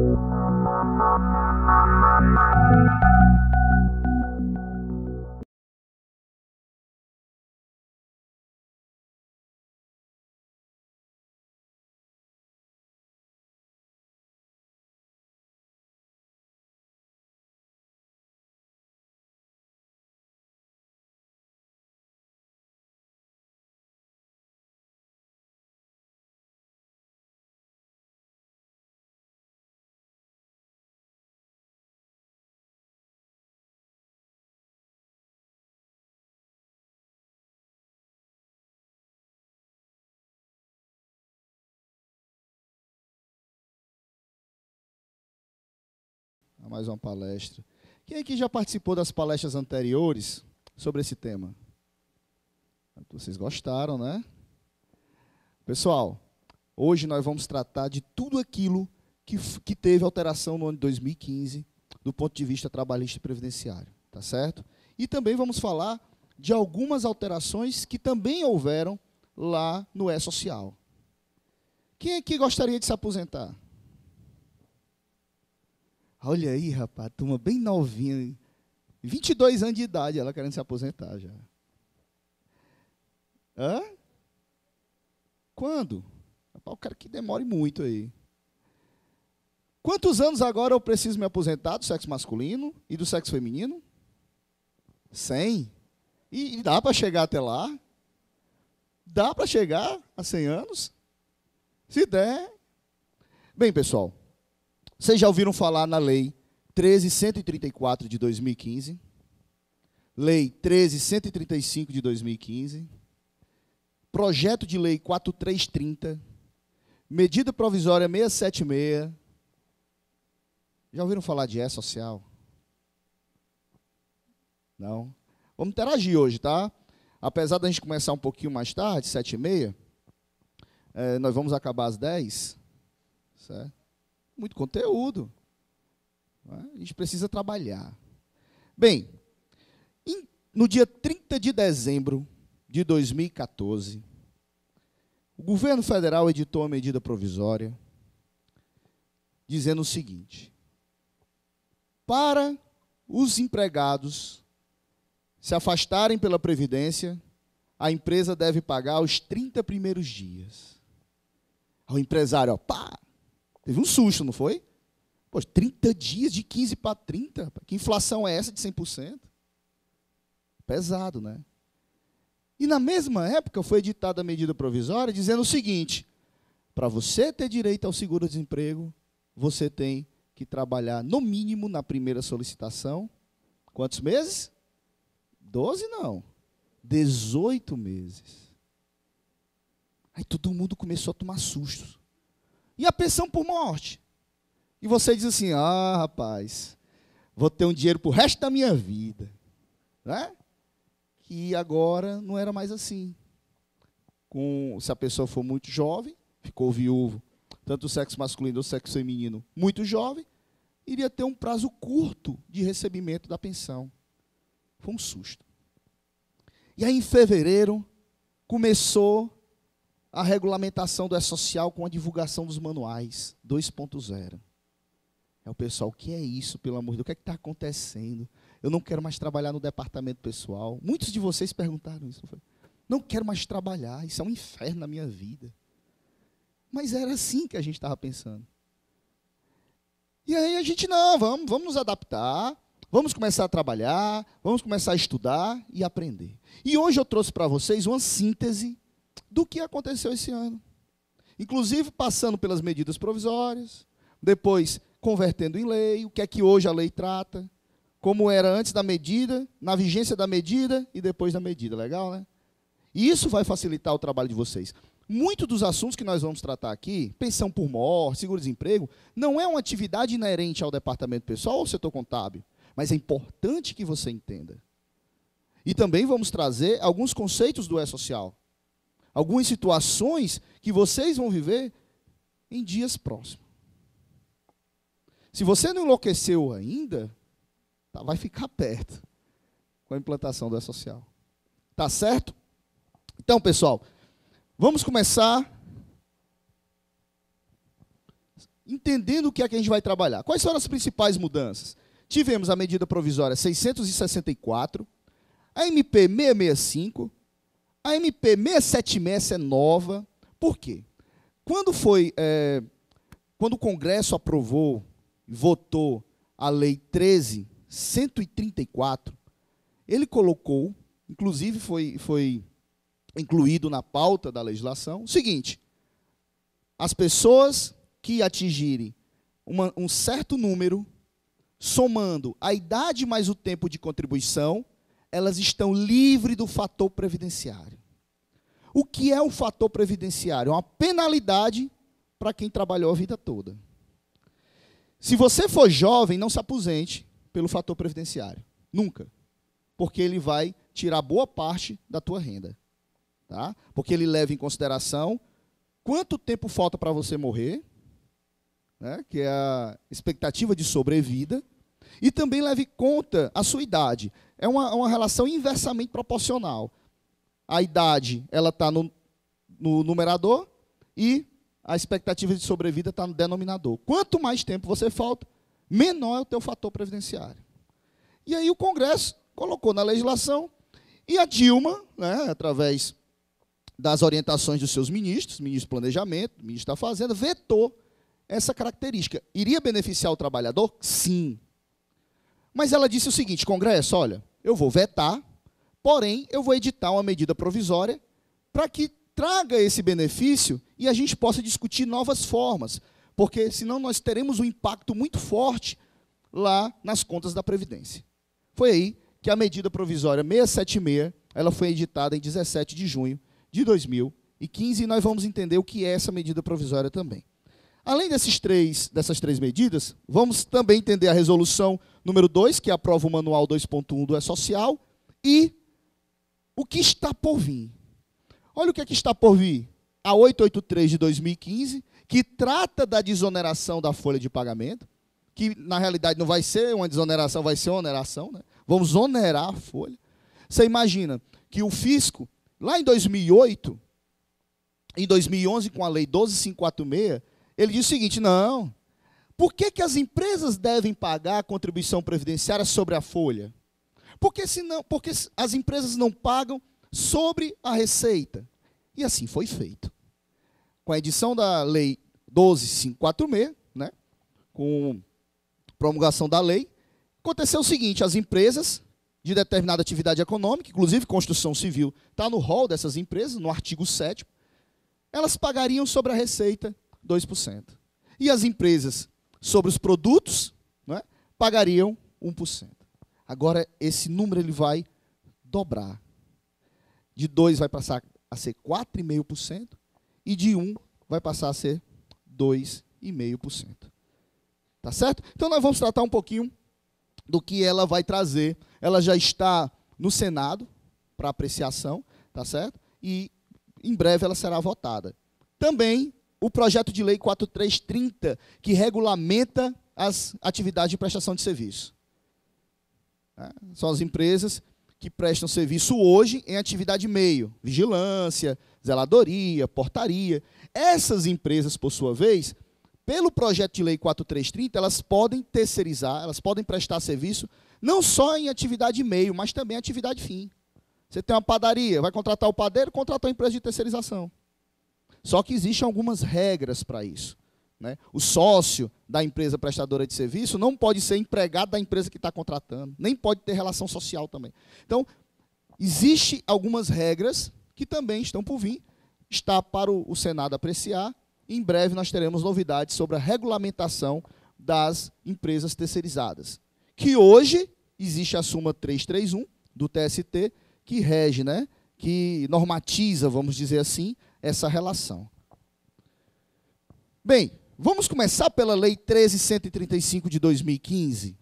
thank you mais uma palestra. Quem aqui já participou das palestras anteriores sobre esse tema? Vocês gostaram, né? Pessoal, hoje nós vamos tratar de tudo aquilo que, que teve alteração no ano de 2015 do ponto de vista trabalhista e previdenciário, tá certo? E também vamos falar de algumas alterações que também houveram lá no E-Social. Quem aqui gostaria de se aposentar? Olha aí, rapaz, turma bem novinha. 22 anos de idade, ela querendo se aposentar já. Hã? Quando? Rapaz, eu quero que demore muito aí. Quantos anos agora eu preciso me aposentar do sexo masculino e do sexo feminino? 100. E, e dá para chegar até lá? Dá para chegar a 100 anos? Se der. Bem, pessoal, vocês já ouviram falar na Lei 13134 de 2015? Lei 13135 de 2015? Projeto de Lei 4330? Medida Provisória 676? Já ouviram falar de E-Social? Não? Vamos interagir hoje, tá? Apesar da gente começar um pouquinho mais tarde, sete e meia, é, nós vamos acabar às 10, certo? muito conteúdo. Né? A gente precisa trabalhar. Bem, no dia 30 de dezembro de 2014, o governo federal editou a medida provisória dizendo o seguinte: para os empregados se afastarem pela previdência, a empresa deve pagar os 30 primeiros dias. O empresário, ó, pá, Teve um susto, não foi? pois 30 dias de 15 para 30? Que inflação é essa de 100%? Pesado, né? E na mesma época foi editada a medida provisória dizendo o seguinte: para você ter direito ao seguro-desemprego, você tem que trabalhar no mínimo na primeira solicitação. Quantos meses? 12 não. 18 meses. Aí todo mundo começou a tomar sustos e a pensão por morte. E você diz assim: ah, rapaz, vou ter um dinheiro para o resto da minha vida. Né? Que agora não era mais assim. Com, se a pessoa for muito jovem, ficou viúvo, tanto o sexo masculino ou o sexo feminino, muito jovem, iria ter um prazo curto de recebimento da pensão. Foi um susto. E aí, em fevereiro, começou a regulamentação do E-Social com a divulgação dos manuais 2.0. É o pessoal, o que é isso, pelo amor de Deus? O que é que está acontecendo? Eu não quero mais trabalhar no departamento pessoal. Muitos de vocês perguntaram isso. Não quero mais trabalhar, isso é um inferno na minha vida. Mas era assim que a gente estava pensando. E aí a gente, não, vamos, vamos nos adaptar, vamos começar a trabalhar, vamos começar a estudar e aprender. E hoje eu trouxe para vocês uma síntese do que aconteceu esse ano. Inclusive passando pelas medidas provisórias, depois convertendo em lei, o que é que hoje a lei trata, como era antes da medida, na vigência da medida e depois da medida. Legal, né? E isso vai facilitar o trabalho de vocês. Muitos dos assuntos que nós vamos tratar aqui, pensão por morte, seguro-desemprego, não é uma atividade inerente ao departamento pessoal ou ao setor contábil, mas é importante que você entenda. E também vamos trazer alguns conceitos do E-Social algumas situações que vocês vão viver em dias próximos. Se você não enlouqueceu ainda, tá, vai ficar perto com a implantação do E-Social. Tá certo? Então, pessoal, vamos começar entendendo o que é que a gente vai trabalhar. Quais foram as principais mudanças? Tivemos a medida provisória 664, a MP 665, a MP 676 é nova. Por quê? Quando foi, é, quando o Congresso aprovou, votou a Lei 13.134, ele colocou, inclusive foi, foi incluído na pauta da legislação, o seguinte: as pessoas que atingirem uma, um certo número, somando a idade mais o tempo de contribuição, elas estão livres do fator previdenciário. O que é o fator previdenciário? É uma penalidade para quem trabalhou a vida toda. Se você for jovem, não se aposente pelo fator previdenciário. Nunca. Porque ele vai tirar boa parte da tua renda. Tá? Porque ele leva em consideração quanto tempo falta para você morrer, né? que é a expectativa de sobrevida e também leve em conta a sua idade. É uma, uma relação inversamente proporcional. A idade ela está no, no numerador e a expectativa de sobrevida está no denominador. Quanto mais tempo você falta, menor é o teu fator previdenciário. E aí o Congresso colocou na legislação e a Dilma, né, através das orientações dos seus ministros, ministro do Planejamento, ministro da Fazenda, vetou essa característica. Iria beneficiar o trabalhador? Sim. Mas ela disse o seguinte: Congresso, olha, eu vou vetar, porém eu vou editar uma medida provisória para que traga esse benefício e a gente possa discutir novas formas, porque senão nós teremos um impacto muito forte lá nas contas da Previdência. Foi aí que a medida provisória 676 ela foi editada em 17 de junho de 2015 e nós vamos entender o que é essa medida provisória também. Além desses três, dessas três medidas, vamos também entender a resolução número 2, que é aprova o manual 2.1 do E-Social, e o que está por vir. Olha o que, é que está por vir. A 883 de 2015, que trata da desoneração da folha de pagamento, que na realidade não vai ser uma desoneração, vai ser uma oneração, né? vamos onerar a folha. Você imagina que o fisco, lá em 2008, em 2011, com a lei 12546, ele diz o seguinte: não. Por que, que as empresas devem pagar a contribuição previdenciária sobre a folha? Porque, senão, porque as empresas não pagam sobre a receita. E assim foi feito. Com a edição da Lei 12546, né, com promulgação da lei, aconteceu o seguinte: as empresas de determinada atividade econômica, inclusive construção civil, está no rol dessas empresas, no artigo 7, elas pagariam sobre a receita 2%. E as empresas sobre os produtos né, pagariam 1%. Agora, esse número ele vai dobrar. De 2 vai passar a ser 4,5% e de 1 vai passar a ser 2,5%. Tá certo? Então nós vamos tratar um pouquinho do que ela vai trazer. Ela já está no Senado para apreciação, tá certo? E em breve ela será votada. Também o projeto de lei 4330, que regulamenta as atividades de prestação de serviço. Né? São as empresas que prestam serviço hoje em atividade meio, vigilância, zeladoria, portaria. Essas empresas, por sua vez, pelo projeto de lei 4330, elas podem terceirizar, elas podem prestar serviço não só em atividade meio, mas também atividade fim. Você tem uma padaria, vai contratar o padeiro, contratar uma empresa de terceirização. Só que existem algumas regras para isso. Né? O sócio da empresa prestadora de serviço não pode ser empregado da empresa que está contratando, nem pode ter relação social também. Então, existem algumas regras que também estão por vir, está para o, Senado apreciar. Em breve nós teremos novidades sobre a regulamentação das empresas terceirizadas, que hoje existe a Suma 331 do TST, que rege, né, que normatiza, vamos dizer assim, essa relação. Bem, vamos começar pela Lei 13135 de 2015,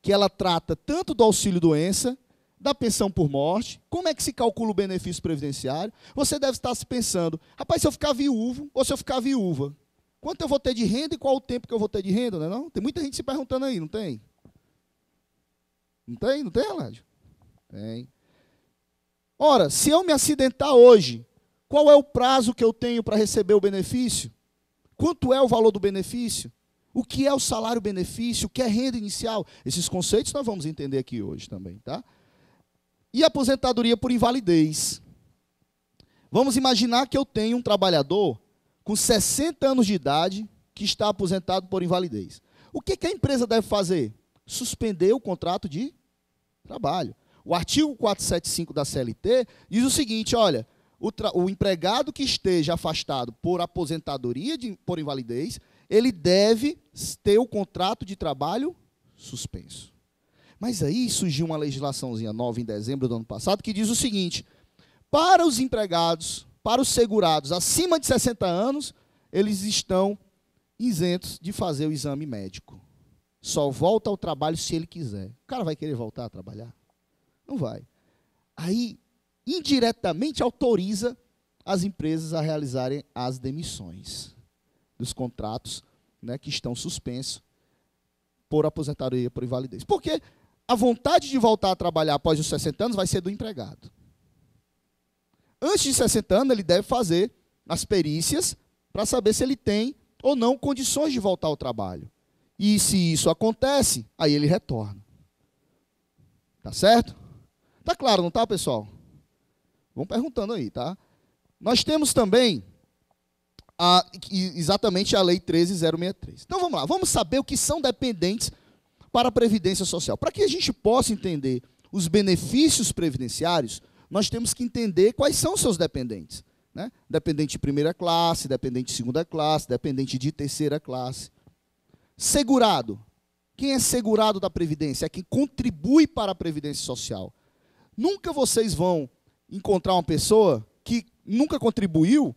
que ela trata tanto do auxílio doença, da pensão por morte, como é que se calcula o benefício previdenciário? Você deve estar se pensando, rapaz, se eu ficar viúvo ou se eu ficar viúva, quanto eu vou ter de renda e qual o tempo que eu vou ter de renda, não é não? Tem muita gente se perguntando aí, não tem? Não tem? Não tem, Aládio? Tem. Ora, se eu me acidentar hoje, qual é o prazo que eu tenho para receber o benefício? Quanto é o valor do benefício? O que é o salário-benefício? O que é renda inicial? Esses conceitos nós vamos entender aqui hoje também, tá? E aposentadoria por invalidez. Vamos imaginar que eu tenho um trabalhador com 60 anos de idade que está aposentado por invalidez. O que, que a empresa deve fazer? Suspender o contrato de trabalho. O artigo 475 da CLT diz o seguinte: olha, o, o empregado que esteja afastado por aposentadoria de, por invalidez, ele deve ter o contrato de trabalho suspenso. Mas aí surgiu uma legislaçãozinha nova em dezembro do ano passado que diz o seguinte: para os empregados, para os segurados acima de 60 anos, eles estão isentos de fazer o exame médico. Só volta ao trabalho se ele quiser. O cara vai querer voltar a trabalhar? Não vai. Aí indiretamente autoriza as empresas a realizarem as demissões dos contratos né, que estão suspensos por aposentadoria por invalidez. Porque a vontade de voltar a trabalhar após os 60 anos vai ser do empregado. Antes de 60 anos, ele deve fazer as perícias para saber se ele tem ou não condições de voltar ao trabalho. E se isso acontece, aí ele retorna. Tá certo? Tá claro, não tá, pessoal? Vão perguntando aí, tá? Nós temos também a, exatamente a Lei 13063. Então vamos lá, vamos saber o que são dependentes para a Previdência Social. Para que a gente possa entender os benefícios previdenciários, nós temos que entender quais são os seus dependentes. Né? Dependente de primeira classe, dependente de segunda classe, dependente de terceira classe. Segurado. Quem é segurado da Previdência? É quem contribui para a Previdência Social. Nunca vocês vão encontrar uma pessoa que nunca contribuiu,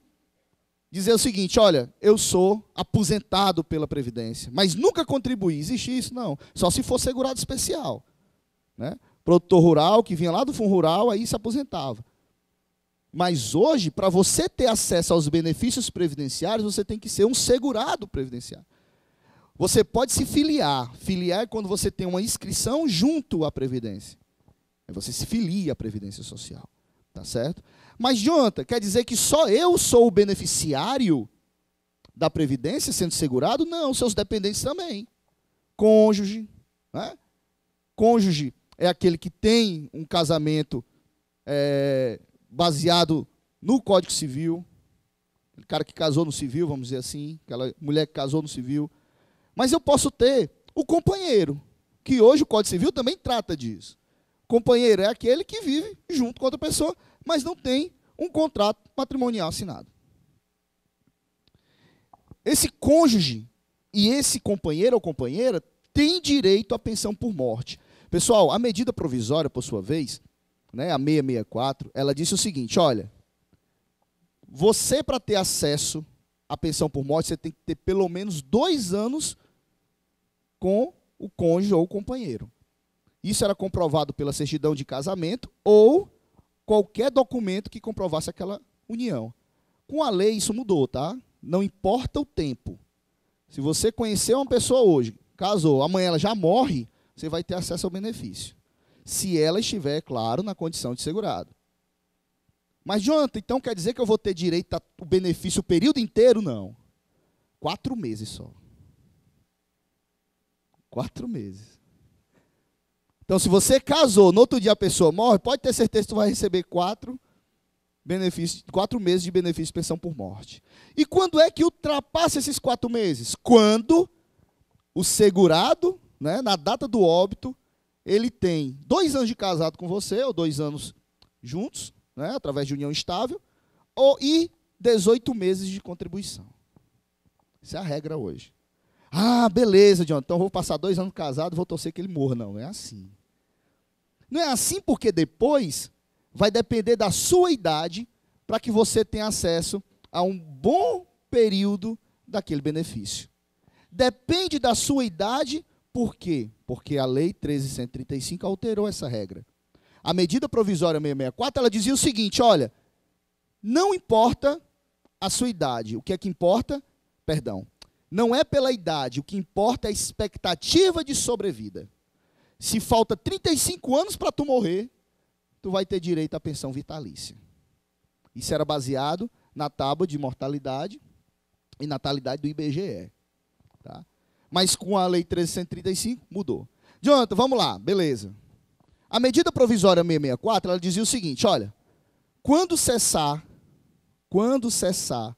dizer o seguinte: olha, eu sou aposentado pela Previdência, mas nunca contribuí. Existe isso? Não. Só se for segurado especial. Né? Produtor rural que vinha lá do fundo rural, aí se aposentava. Mas hoje, para você ter acesso aos benefícios previdenciários, você tem que ser um segurado previdenciário. Você pode se filiar. Filiar é quando você tem uma inscrição junto à Previdência. Você se filia à Previdência Social. Tá certo? Mas, Jonathan, quer dizer que só eu sou o beneficiário da Previdência sendo segurado? Não, seus dependentes também. Cônjuge. Né? Cônjuge é aquele que tem um casamento é, baseado no Código Civil. O cara que casou no civil, vamos dizer assim. Aquela mulher que casou no civil. Mas eu posso ter o companheiro, que hoje o Código Civil também trata disso. Companheiro é aquele que vive junto com outra pessoa mas não tem um contrato matrimonial assinado. Esse cônjuge e esse companheiro ou companheira tem direito à pensão por morte. Pessoal, a medida provisória, por sua vez, né, a 664, ela disse o seguinte: olha, você para ter acesso à pensão por morte, você tem que ter pelo menos dois anos com o cônjuge ou companheiro. Isso era comprovado pela certidão de casamento ou qualquer documento que comprovasse aquela união. Com a lei isso mudou, tá? Não importa o tempo. Se você conheceu uma pessoa hoje, casou, amanhã ela já morre, você vai ter acesso ao benefício. Se ela estiver, claro, na condição de segurado. Mas, Jonathan, então quer dizer que eu vou ter direito ao benefício o período inteiro? Não. Quatro meses só. Quatro meses. Então, se você casou, no outro dia a pessoa morre, pode ter certeza que você vai receber quatro benefícios, quatro meses de benefício de pensão por morte. E quando é que ultrapassa esses quatro meses? Quando o segurado, né, na data do óbito, ele tem dois anos de casado com você, ou dois anos juntos, né, através de união estável, ou, e 18 meses de contribuição. Essa é a regra hoje. Ah, beleza, John, então vou passar dois anos casado, e vou torcer que ele morra. Não, é assim. Não é assim porque depois vai depender da sua idade para que você tenha acesso a um bom período daquele benefício. Depende da sua idade, por quê? Porque a lei 13135 alterou essa regra. A medida provisória 664, ela dizia o seguinte, olha, não importa a sua idade, o que é que importa? Perdão. Não é pela idade, o que importa é a expectativa de sobrevida se falta 35 anos para tu morrer, tu vai ter direito à pensão vitalícia. Isso era baseado na tábua de mortalidade e natalidade do IBGE. Tá? Mas com a Lei 1335 mudou. Jonathan, vamos lá, beleza. A medida provisória 664, ela dizia o seguinte, olha, quando cessar, quando cessar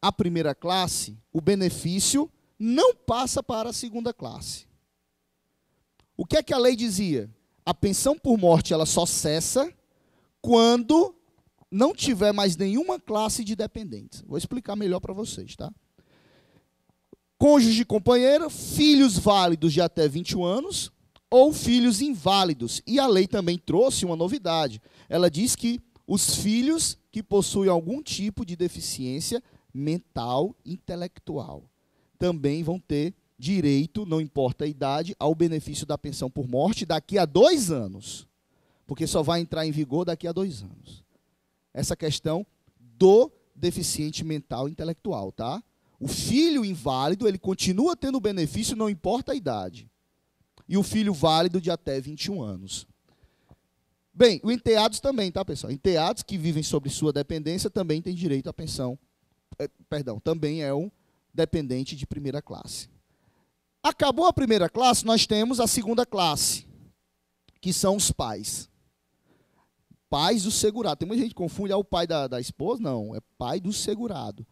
a primeira classe, o benefício não passa para a segunda classe. O que é que a lei dizia? A pensão por morte ela só cessa quando não tiver mais nenhuma classe de dependentes. Vou explicar melhor para vocês, tá? Cônjuge e companheira, filhos válidos de até 21 anos ou filhos inválidos. E a lei também trouxe uma novidade. Ela diz que os filhos que possuem algum tipo de deficiência mental, intelectual, também vão ter direito, não importa a idade, ao benefício da pensão por morte daqui a dois anos. Porque só vai entrar em vigor daqui a dois anos. Essa questão do deficiente mental e intelectual, tá? O filho inválido, ele continua tendo benefício, não importa a idade. E o filho válido de até 21 anos. Bem, o enteados também, tá, pessoal? Enteados que vivem sobre sua dependência também têm direito à pensão. É, perdão, também é um dependente de primeira classe. Acabou a primeira classe, nós temos a segunda classe, que são os pais. Pais do segurado. Tem muita gente que confunde, é o pai da, da esposa? Não, é pai do segurado.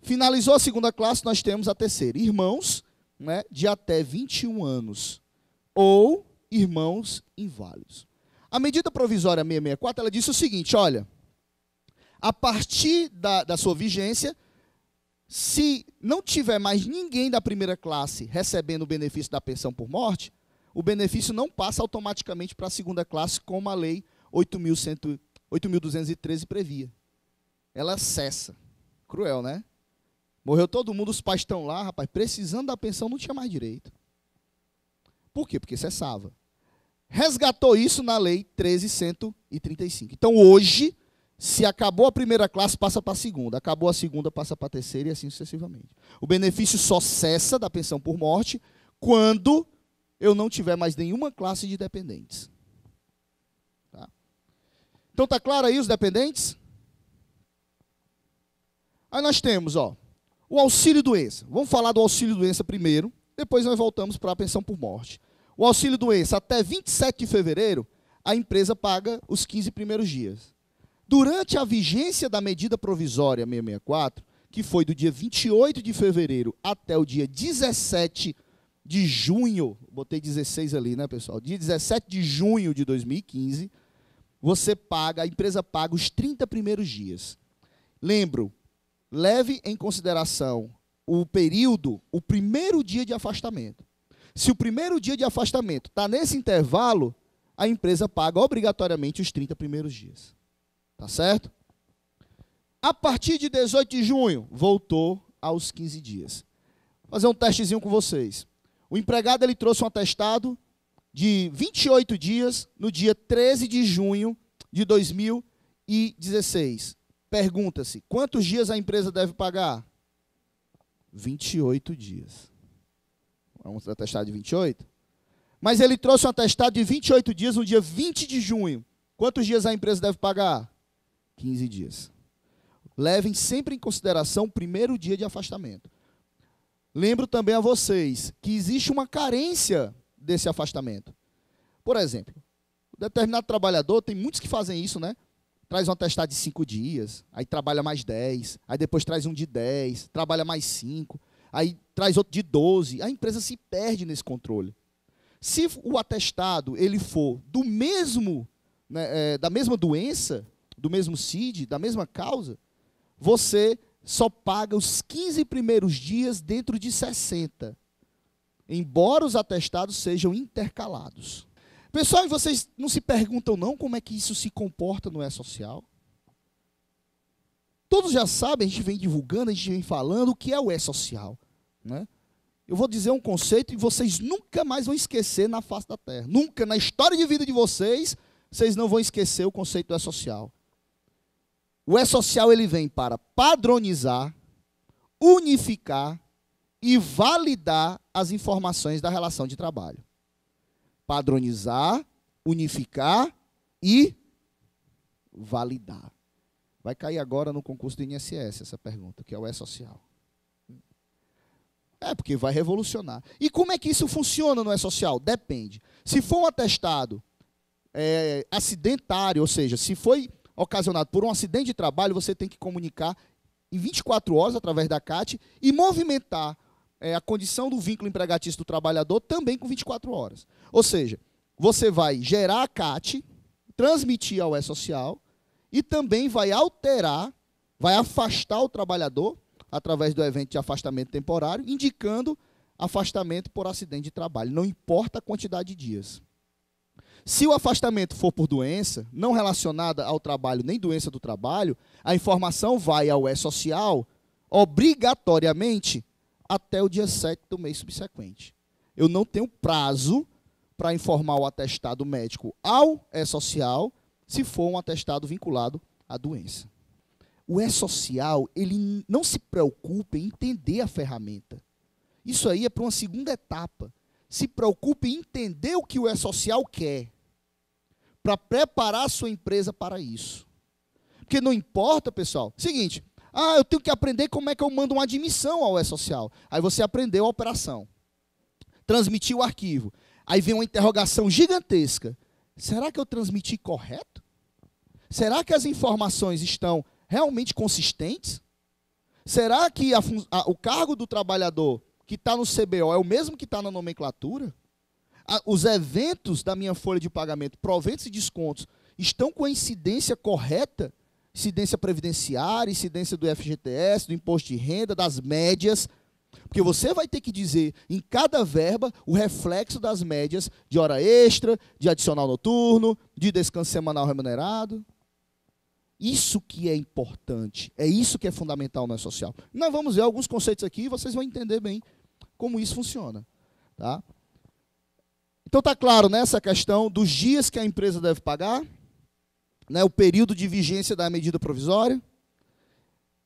Finalizou a segunda classe, nós temos a terceira. Irmãos né, de até 21 anos ou irmãos inválidos. A medida provisória 664, ela disse o seguinte, olha, a partir da, da sua vigência, se não tiver mais ninguém da primeira classe recebendo o benefício da pensão por morte, o benefício não passa automaticamente para a segunda classe, como a lei 8.213 previa. Ela cessa. Cruel, né? Morreu todo mundo, os pais estão lá, rapaz, precisando da pensão, não tinha mais direito. Por quê? Porque cessava. Resgatou isso na lei 1335. Então hoje se acabou a primeira classe, passa para a segunda. Acabou a segunda, passa para a terceira e assim sucessivamente. O benefício só cessa da pensão por morte quando eu não tiver mais nenhuma classe de dependentes. Tá? Então tá claro aí os dependentes? Aí nós temos, ó, o auxílio doença. Vamos falar do auxílio doença primeiro, depois nós voltamos para a pensão por morte. O auxílio doença até 27 de fevereiro, a empresa paga os 15 primeiros dias. Durante a vigência da medida provisória 664, que foi do dia 28 de fevereiro até o dia 17 de junho, botei 16 ali, né, pessoal? Dia 17 de junho de 2015, você paga, a empresa paga os 30 primeiros dias. Lembro, leve em consideração o período, o primeiro dia de afastamento. Se o primeiro dia de afastamento está nesse intervalo, a empresa paga obrigatoriamente os 30 primeiros dias. Tá certo? A partir de 18 de junho, voltou aos 15 dias. Vou fazer um testezinho com vocês. O empregado ele trouxe um atestado de 28 dias no dia 13 de junho de 2016. Pergunta-se: quantos dias a empresa deve pagar? 28 dias. Vamos atestar de 28? Mas ele trouxe um atestado de 28 dias no dia 20 de junho. Quantos dias a empresa deve pagar? 15 dias. Levem sempre em consideração o primeiro dia de afastamento. Lembro também a vocês que existe uma carência desse afastamento. Por exemplo, um determinado trabalhador, tem muitos que fazem isso, né? Traz um atestado de cinco dias, aí trabalha mais dez, aí depois traz um de dez, trabalha mais cinco, aí traz outro de doze. A empresa se perde nesse controle. Se o atestado ele for do mesmo, né, é, da mesma doença, do mesmo CID, da mesma causa, você só paga os 15 primeiros dias dentro de 60, embora os atestados sejam intercalados. Pessoal, e vocês não se perguntam não como é que isso se comporta no E-Social? Todos já sabem, a gente vem divulgando, a gente vem falando o que é o E-Social. Né? Eu vou dizer um conceito e vocês nunca mais vão esquecer na face da Terra. Nunca, na história de vida de vocês, vocês não vão esquecer o conceito do E-Social. O E-Social ele vem para padronizar, unificar e validar as informações da relação de trabalho. Padronizar, unificar e validar. Vai cair agora no concurso do INSS essa pergunta, que é o E-Social. É, porque vai revolucionar. E como é que isso funciona no E-Social? Depende. Se for um atestado é, acidentário, ou seja, se foi ocasionado por um acidente de trabalho, você tem que comunicar em 24 horas através da CAT e movimentar é, a condição do vínculo empregatício do trabalhador também com 24 horas. Ou seja, você vai gerar a CAT, transmitir ao E-Social e também vai alterar, vai afastar o trabalhador através do evento de afastamento temporário, indicando afastamento por acidente de trabalho, não importa a quantidade de dias. Se o afastamento for por doença, não relacionada ao trabalho nem doença do trabalho, a informação vai ao E-Social obrigatoriamente até o dia 7 do mês subsequente. Eu não tenho prazo para informar o atestado médico ao E-Social se for um atestado vinculado à doença. O E-Social, ele não se preocupa em entender a ferramenta. Isso aí é para uma segunda etapa se preocupe em entender o que o E-Social quer, para preparar a sua empresa para isso. Porque não importa, pessoal. Seguinte, ah, eu tenho que aprender como é que eu mando uma admissão ao E-Social. Aí você aprendeu a operação, transmitiu o arquivo. Aí vem uma interrogação gigantesca: será que eu transmiti correto? Será que as informações estão realmente consistentes? Será que a, a, o cargo do trabalhador que está no CBO é o mesmo que está na nomenclatura? Os eventos da minha folha de pagamento, proventos e descontos, estão com a incidência correta? Incidência previdenciária, incidência do FGTS, do imposto de renda, das médias. Porque você vai ter que dizer em cada verba o reflexo das médias de hora extra, de adicional noturno, de descanso semanal remunerado. Isso que é importante, é isso que é fundamental na social. Nós vamos ver alguns conceitos aqui e vocês vão entender bem como isso funciona. Tá? Então está claro nessa né, questão dos dias que a empresa deve pagar, né, o período de vigência da medida provisória,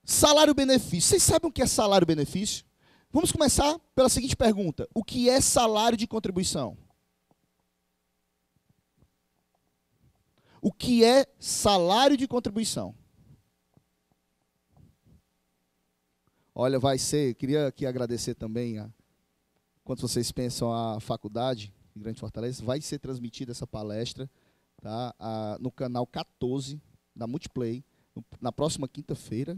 salário-benefício. Vocês sabem o que é salário-benefício? Vamos começar pela seguinte pergunta: o que é salário de contribuição? O que é salário de contribuição? Olha, vai ser, queria aqui agradecer também a quando vocês pensam a faculdade em Grande Fortaleza, vai ser transmitida essa palestra tá? A, no canal 14 da Multiplay, no, na próxima quinta-feira,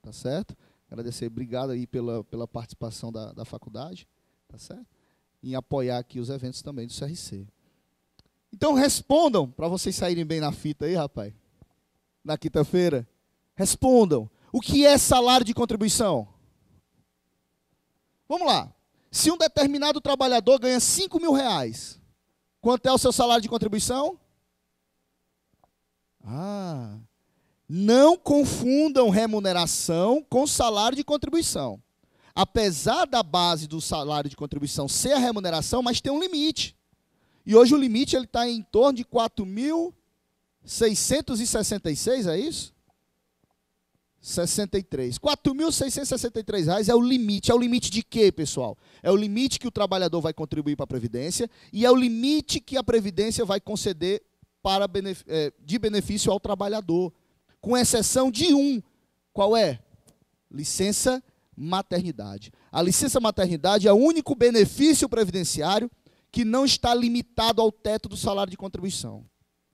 tá certo? Agradecer, obrigado aí pela, pela participação da, da faculdade, tá certo? Em apoiar aqui os eventos também do CRC. Então respondam, para vocês saírem bem na fita aí, rapaz. Na quinta-feira. Respondam. O que é salário de contribuição? Vamos lá. Se um determinado trabalhador ganha 5 mil reais, quanto é o seu salário de contribuição? Ah, não confundam remuneração com salário de contribuição. Apesar da base do salário de contribuição ser a remuneração, mas tem um limite. E hoje o limite ele está em torno de 4.666, é isso? 63. 4.663 reais é o limite. É o limite de quê, pessoal? É o limite que o trabalhador vai contribuir para a Previdência e é o limite que a Previdência vai conceder para, é, de benefício ao trabalhador. Com exceção de um. Qual é? Licença maternidade. A licença maternidade é o único benefício previdenciário que não está limitado ao teto do salário de contribuição.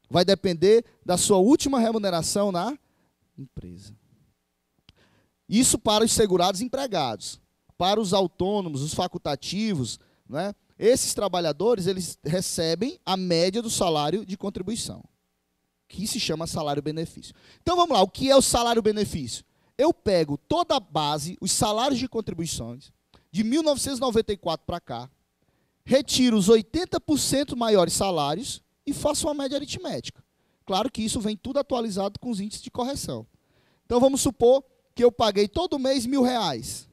Vai depender da sua última remuneração na empresa. Isso para os segurados empregados. Para os autônomos, os facultativos, né? esses trabalhadores eles recebem a média do salário de contribuição, que se chama salário-benefício. Então vamos lá, o que é o salário-benefício? Eu pego toda a base, os salários de contribuições, de 1994 para cá, retiro os 80% maiores salários e faço uma média aritmética. Claro que isso vem tudo atualizado com os índices de correção. Então vamos supor que eu paguei todo mês mil reais.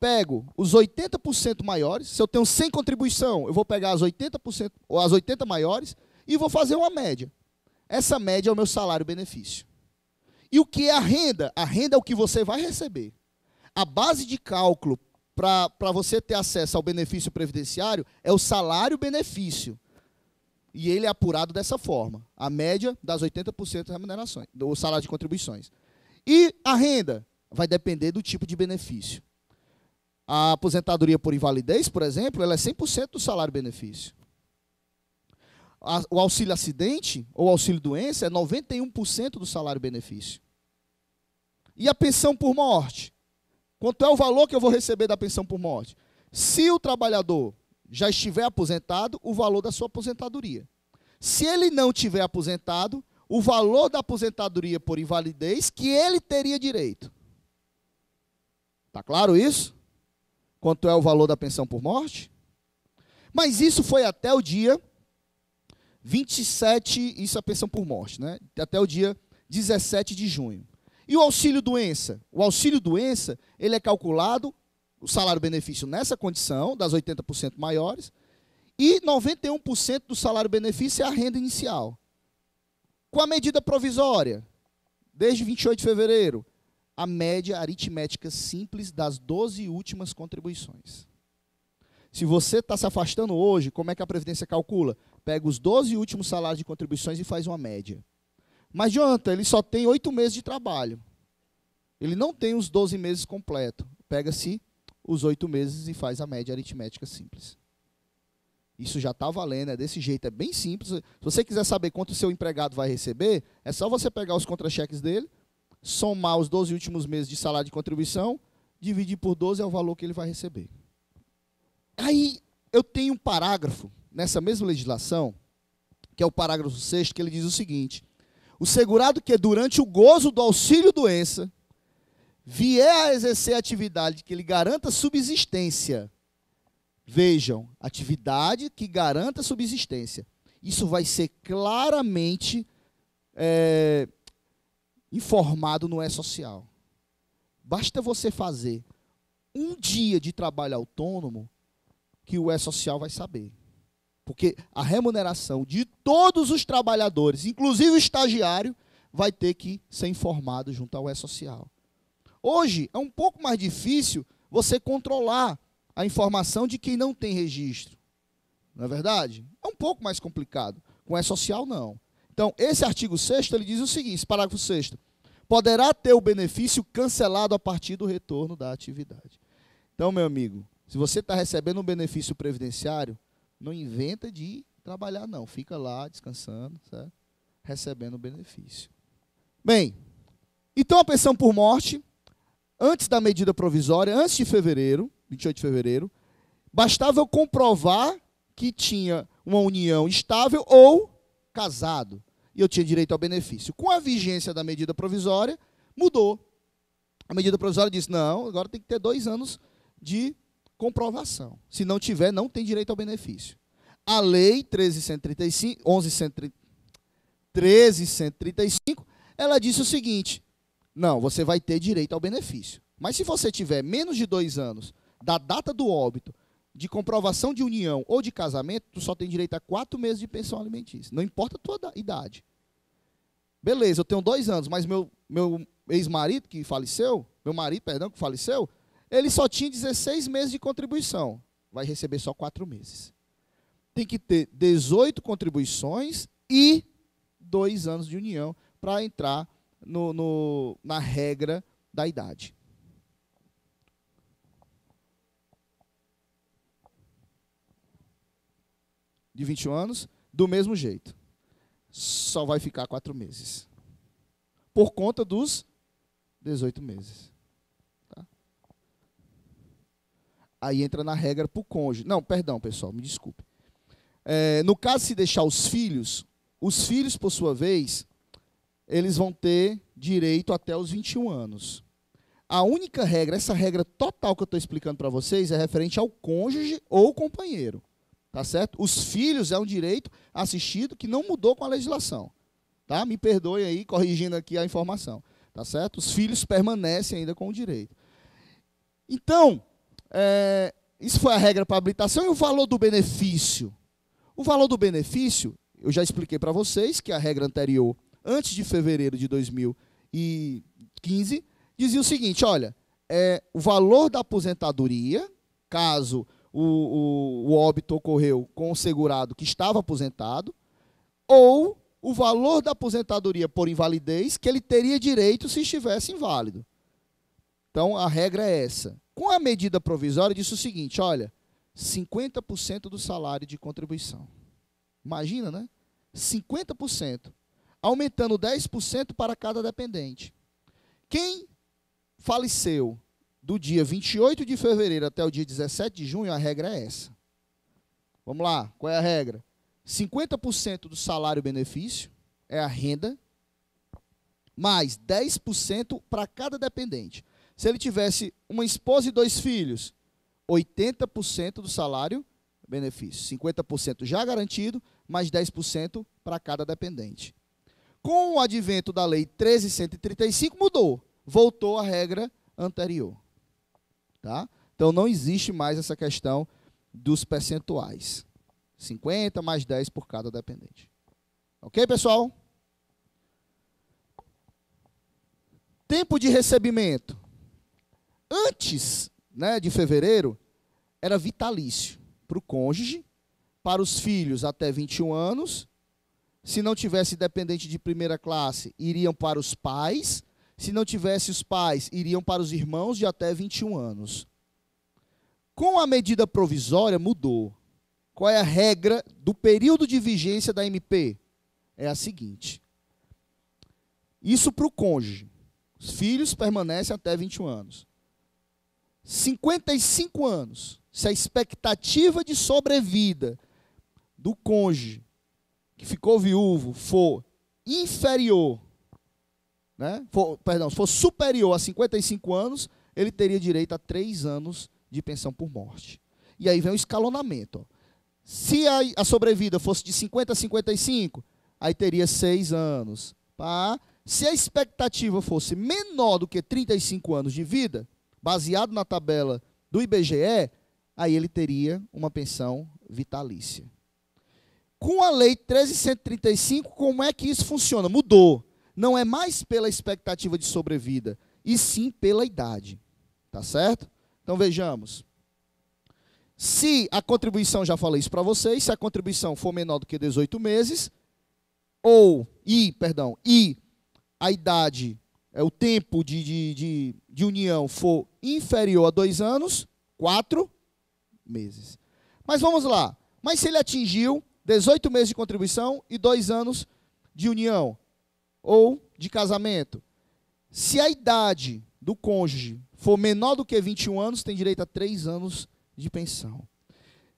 Pego os 80% maiores. Se eu tenho 100 contribuição, eu vou pegar as 80% ou as 80 maiores e vou fazer uma média. Essa média é o meu salário-benefício. E o que é a renda? A renda é o que você vai receber. A base de cálculo para você ter acesso ao benefício previdenciário é o salário-benefício. E ele é apurado dessa forma: a média das 80% das remunerações, do salário de contribuições. E a renda? Vai depender do tipo de benefício. A aposentadoria por invalidez, por exemplo, ela é 100% do salário-benefício. O auxílio acidente ou auxílio doença é 91% do salário-benefício. E a pensão por morte? Quanto é o valor que eu vou receber da pensão por morte? Se o trabalhador já estiver aposentado, o valor da sua aposentadoria. Se ele não tiver aposentado, o valor da aposentadoria por invalidez que ele teria direito. Tá claro isso? Quanto é o valor da pensão por morte? Mas isso foi até o dia 27, isso é a pensão por morte, né? Até o dia 17 de junho. E o auxílio doença? O auxílio doença, ele é calculado o salário benefício nessa condição, das 80% maiores, e 91% do salário benefício é a renda inicial. Com a medida provisória, desde 28 de fevereiro, a média aritmética simples das 12 últimas contribuições. Se você está se afastando hoje, como é que a Previdência calcula? Pega os 12 últimos salários de contribuições e faz uma média. Mas, Jonathan, ele só tem oito meses de trabalho. Ele não tem os 12 meses completo. Pega-se os oito meses e faz a média aritmética simples. Isso já está valendo, é desse jeito, é bem simples. Se você quiser saber quanto o seu empregado vai receber, é só você pegar os contra-cheques dele, somar os 12 últimos meses de salário de contribuição, dividir por 12 é o valor que ele vai receber. Aí eu tenho um parágrafo nessa mesma legislação, que é o parágrafo 6, que ele diz o seguinte: O segurado que durante o gozo do auxílio doença vier a exercer atividade que lhe garanta subsistência Vejam, atividade que garanta subsistência. Isso vai ser claramente é, informado no E-Social. Basta você fazer um dia de trabalho autônomo que o E-Social vai saber. Porque a remuneração de todos os trabalhadores, inclusive o estagiário, vai ter que ser informado junto ao E-Social. Hoje é um pouco mais difícil você controlar a informação de quem não tem registro. Não é verdade? É um pouco mais complicado. Com E-Social, não. Então, esse artigo 6 ele diz o seguinte, parágrafo 6 poderá ter o benefício cancelado a partir do retorno da atividade. Então, meu amigo, se você está recebendo um benefício previdenciário, não inventa de trabalhar, não. Fica lá descansando, certo? recebendo o benefício. Bem, então a pensão por morte, antes da medida provisória, antes de fevereiro, 28 de fevereiro, bastava eu comprovar que tinha uma união estável ou casado. E eu tinha direito ao benefício. Com a vigência da medida provisória, mudou. A medida provisória diz: não, agora tem que ter dois anos de comprovação. Se não tiver, não tem direito ao benefício. A lei 1335, 1135, 1335, ela disse o seguinte: não, você vai ter direito ao benefício. Mas se você tiver menos de dois anos da data do óbito de comprovação de união ou de casamento, tu só tem direito a quatro meses de pensão alimentícia. Não importa a tua idade. Beleza, eu tenho dois anos, mas meu, meu ex-marido que faleceu, meu marido, perdão, que faleceu, ele só tinha 16 meses de contribuição. Vai receber só quatro meses. Tem que ter 18 contribuições e dois anos de união para entrar no, no, na regra da idade. de 21 anos, do mesmo jeito. Só vai ficar quatro meses. Por conta dos 18 meses. Tá? Aí entra na regra para o cônjuge. Não, perdão, pessoal, me desculpe. É, no caso, se deixar os filhos, os filhos, por sua vez, eles vão ter direito até os 21 anos. A única regra, essa regra total que eu estou explicando para vocês, é referente ao cônjuge ou companheiro. Tá certo? Os filhos é um direito assistido que não mudou com a legislação. Tá? Me perdoe aí, corrigindo aqui a informação. Tá certo? Os filhos permanecem ainda com o direito. Então, é, isso foi a regra para a habilitação. E o valor do benefício? O valor do benefício, eu já expliquei para vocês que a regra anterior, antes de fevereiro de 2015, dizia o seguinte: olha, é, o valor da aposentadoria, caso o, o, o óbito ocorreu com o segurado que estava aposentado, ou o valor da aposentadoria por invalidez que ele teria direito se estivesse inválido. Então a regra é essa. Com a medida provisória, disse o seguinte: olha, 50% do salário de contribuição. Imagina, né? 50%. Aumentando 10% para cada dependente. Quem faleceu do dia 28 de fevereiro até o dia 17 de junho, a regra é essa. Vamos lá, qual é a regra? 50% do salário-benefício é a renda, mais 10% para cada dependente. Se ele tivesse uma esposa e dois filhos, 80% do salário, benefício. 50% já garantido, mais 10% para cada dependente. Com o advento da Lei 13.135, mudou, voltou à regra anterior. Tá? Então não existe mais essa questão dos percentuais. 50 mais 10 por cada dependente. Ok, pessoal? Tempo de recebimento. Antes né, de fevereiro, era vitalício para o cônjuge, para os filhos até 21 anos. Se não tivesse dependente de primeira classe, iriam para os pais se não tivesse os pais, iriam para os irmãos de até 21 anos. Com a medida provisória, mudou. Qual é a regra do período de vigência da MP? É a seguinte: isso para o cônjuge. Os filhos permanecem até 21 anos. 55 anos. Se é a expectativa de sobrevida do cônjuge que ficou viúvo for inferior né, for, perdão, se for superior a 55 anos, ele teria direito a 3 anos de pensão por morte. E aí vem o escalonamento. Ó. Se a, a, sobrevida fosse de 50 a 55, aí teria 6 anos. Pá. Se a expectativa fosse menor do que 35 anos de vida, baseado na tabela do IBGE, aí ele teria uma pensão vitalícia. Com a Lei 1335, como é que isso funciona? Mudou não é mais pela expectativa de sobrevida, e sim pela idade. Tá certo? Então vejamos. Se a contribuição, já falei isso para vocês, se a contribuição for menor do que 18 meses, ou, e, perdão, e a idade, é o tempo de, de, de, de união for inferior a dois anos, quatro meses. Mas vamos lá. Mas se ele atingiu 18 meses de contribuição e dois anos de união, ou de casamento. Se a idade do cônjuge for menor do que 21 anos, tem direito a 3 anos de pensão.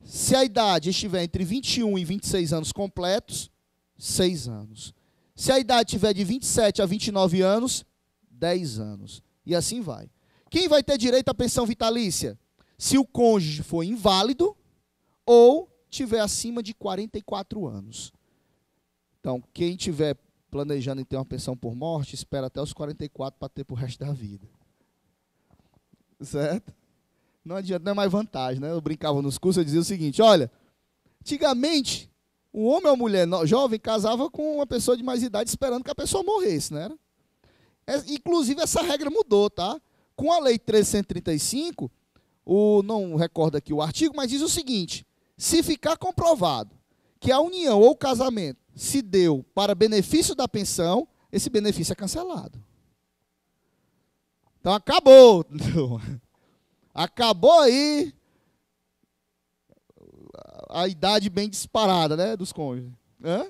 Se a idade estiver entre 21 e 26 anos completos, 6 anos. Se a idade estiver de 27 a 29 anos, 10 anos. E assim vai. Quem vai ter direito à pensão vitalícia? Se o cônjuge for inválido ou tiver acima de 44 anos. Então, quem tiver planejando em ter uma pensão por morte, espera até os 44 para ter para o resto da vida. Certo? Não adianta, não é mais vantagem, né? Eu brincava nos cursos, eu dizia o seguinte: olha, antigamente, um homem ou mulher jovem casava com uma pessoa de mais idade esperando que a pessoa morresse, né? É, inclusive, essa regra mudou, tá? Com a Lei 1335, o, não recordo aqui o artigo, mas diz o seguinte: se ficar comprovado que a união ou o casamento se deu para benefício da pensão, esse benefício é cancelado. Então acabou. Acabou aí a idade bem disparada, né, dos cônjuges. Hã?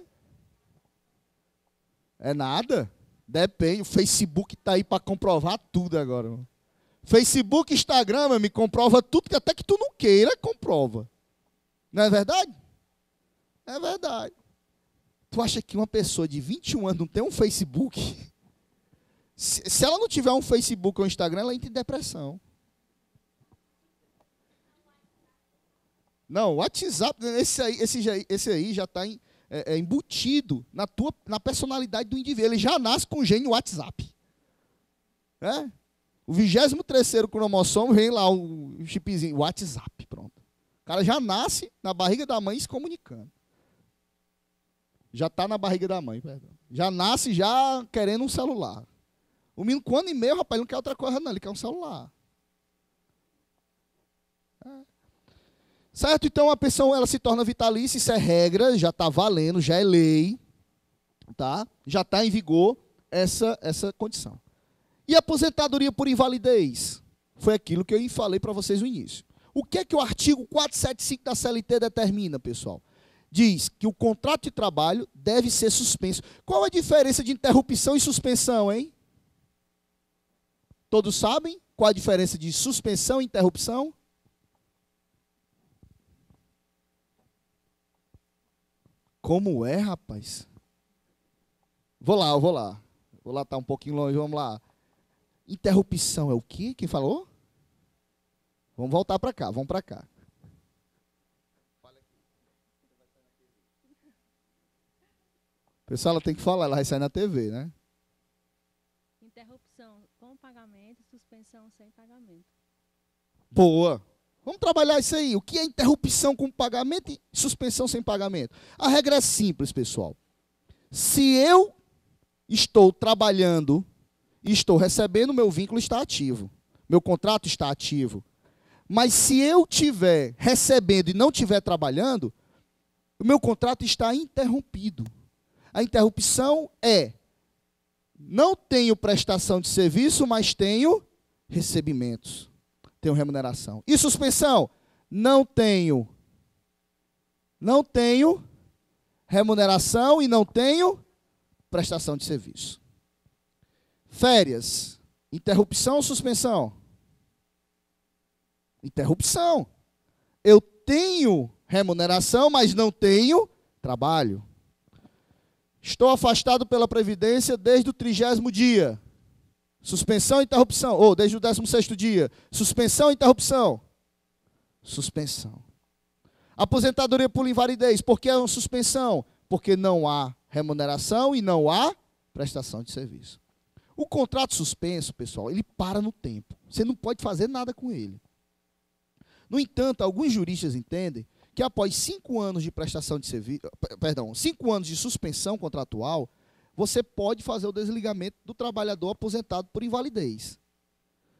É nada. Depende. O Facebook está aí para comprovar tudo agora. Mano. Facebook, Instagram, me comprova tudo que até que tu não queira comprova. Não é verdade? É verdade. Tu acha que uma pessoa de 21 anos não tem um Facebook? Se, ela não tiver um Facebook ou um Instagram, ela entra em depressão. Não, WhatsApp, esse aí, esse, esse aí já está é, é, embutido na, tua, na personalidade do indivíduo. Ele já nasce com o gene WhatsApp. É? O 23 cromossomo vem lá o chipzinho, WhatsApp, pronto. O cara já nasce na barriga da mãe se comunicando. Já está na barriga da mãe, perdão. Já nasce já querendo um celular. O menino com um ano e meio, rapaz, não quer outra coisa, não. Ele quer um celular. É. Certo? Então a pessoa ela se torna vitalícia, isso é regra, já está valendo, já é lei. Tá? Já está em vigor essa, essa condição. E aposentadoria por invalidez? Foi aquilo que eu falei para vocês no início. O que é que o artigo 475 da CLT determina, pessoal? diz que o contrato de trabalho deve ser suspenso. Qual a diferença de interrupção e suspensão, hein? Todos sabem qual a diferença de suspensão e interrupção? Como é, rapaz? Vou lá, vou lá. Vou lá, tá um pouquinho longe, vamos lá. Interrupção é o quê? Quem falou? Vamos voltar para cá, vamos para cá. Pessoal, ela tem que falar, ela vai sair na TV, né? Interrupção com pagamento, suspensão sem pagamento. Boa. Vamos trabalhar isso aí. O que é interrupção com pagamento e suspensão sem pagamento? A regra é simples, pessoal. Se eu estou trabalhando e estou recebendo, meu vínculo está ativo. Meu contrato está ativo. Mas se eu tiver recebendo e não tiver trabalhando, o meu contrato está interrompido. A interrupção é: não tenho prestação de serviço, mas tenho recebimentos, tenho remuneração. E suspensão? Não tenho. Não tenho remuneração e não tenho prestação de serviço. Férias, interrupção ou suspensão? Interrupção. Eu tenho remuneração, mas não tenho trabalho. Estou afastado pela Previdência desde o trigésimo dia. Suspensão e interrupção. Ou desde o décimo sexto dia. Suspensão e interrupção. Suspensão. Aposentadoria por invalidez. Por que é uma suspensão? Porque não há remuneração e não há prestação de serviço. O contrato suspenso, pessoal, ele para no tempo. Você não pode fazer nada com ele. No entanto, alguns juristas entendem que após cinco anos de prestação de serviço, perdão, cinco anos de suspensão contratual, você pode fazer o desligamento do trabalhador aposentado por invalidez.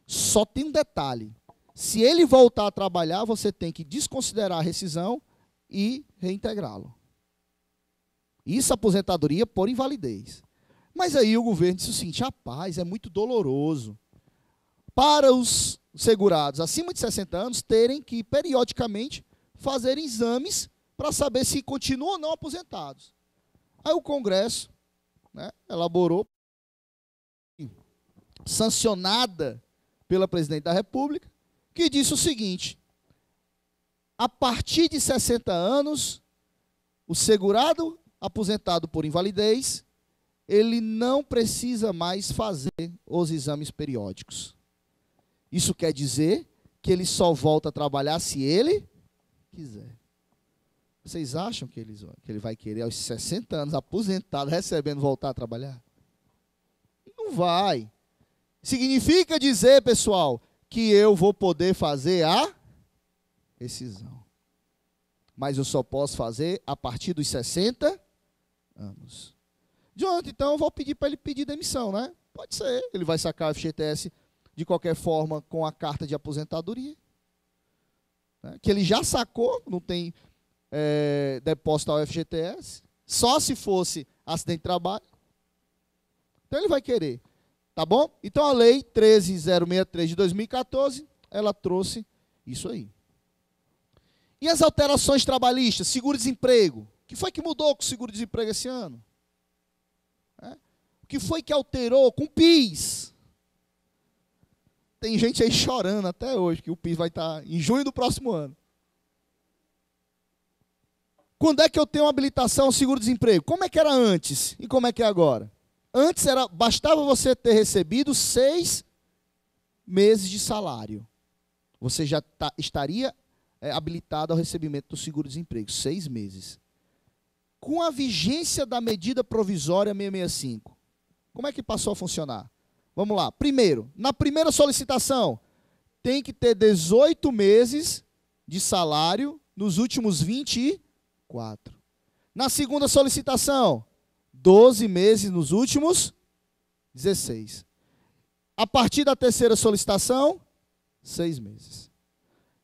Só tem um detalhe: se ele voltar a trabalhar, você tem que desconsiderar a rescisão e reintegrá-lo. Isso aposentadoria por invalidez. Mas aí o governo disse o seguinte: rapaz, é muito doloroso para os segurados acima de 60 anos terem que periodicamente fazer exames para saber se continuam ou não aposentados. Aí o Congresso né, elaborou, sancionada pela Presidente da República, que disse o seguinte: a partir de 60 anos, o segurado aposentado por invalidez, ele não precisa mais fazer os exames periódicos. Isso quer dizer que ele só volta a trabalhar se ele quiser. Vocês acham que ele, que ele vai querer, aos 60 anos, aposentado, recebendo, voltar a trabalhar? Não vai. Significa dizer, pessoal, que eu vou poder fazer a decisão. Mas eu só posso fazer a partir dos 60 anos. Jonathan, então eu vou pedir para ele pedir demissão, né? Pode ser. Ele vai sacar o FGTS de qualquer forma com a carta de aposentadoria né, que ele já sacou, não tem é, depósito ao FGTS, só se fosse acidente de trabalho. Então ele vai querer, tá bom? Então a lei 13063 de 2014, ela trouxe isso aí. E as alterações trabalhistas, seguro-desemprego, o que foi que mudou com o seguro-desemprego esse ano? É? O que foi que alterou com o PIS? tem gente aí chorando até hoje que o PIS vai estar em junho do próximo ano. Quando é que eu tenho habilitação ao seguro-desemprego? Como é que era antes e como é que é agora? Antes era bastava você ter recebido seis meses de salário. Você já tá, estaria é, habilitado ao recebimento do seguro-desemprego. Seis meses. Com a vigência da medida provisória 665, como é que passou a funcionar? Vamos lá. Primeiro, na primeira solicitação, tem que ter 18 meses de salário nos últimos 24. Na segunda solicitação, 12 meses nos últimos 16. A partir da terceira solicitação, 6 meses.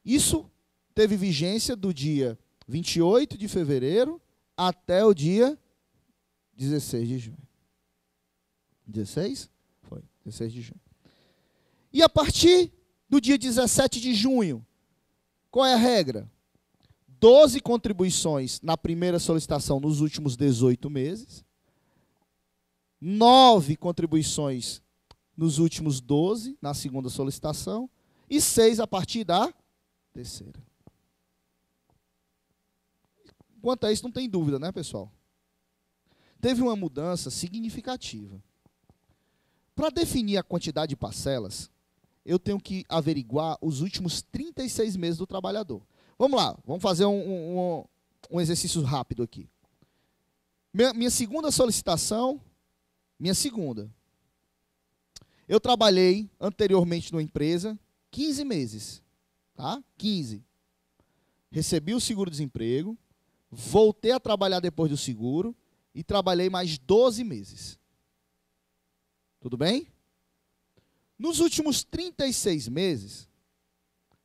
Isso teve vigência do dia 28 de fevereiro até o dia 16 de junho. 16? 16 de junho. E a partir do dia 17 de junho, qual é a regra? 12 contribuições na primeira solicitação nos últimos 18 meses, 9 contribuições nos últimos 12 na segunda solicitação e 6 a partir da terceira. Quanto a isso, não tem dúvida, né, pessoal? Teve uma mudança significativa. Para definir a quantidade de parcelas, eu tenho que averiguar os últimos 36 meses do trabalhador. Vamos lá, vamos fazer um, um, um exercício rápido aqui. Minha, minha segunda solicitação, minha segunda. Eu trabalhei anteriormente numa empresa 15 meses, tá? 15. Recebi o seguro-desemprego, voltei a trabalhar depois do seguro e trabalhei mais 12 meses. Tudo bem? Nos últimos 36 meses,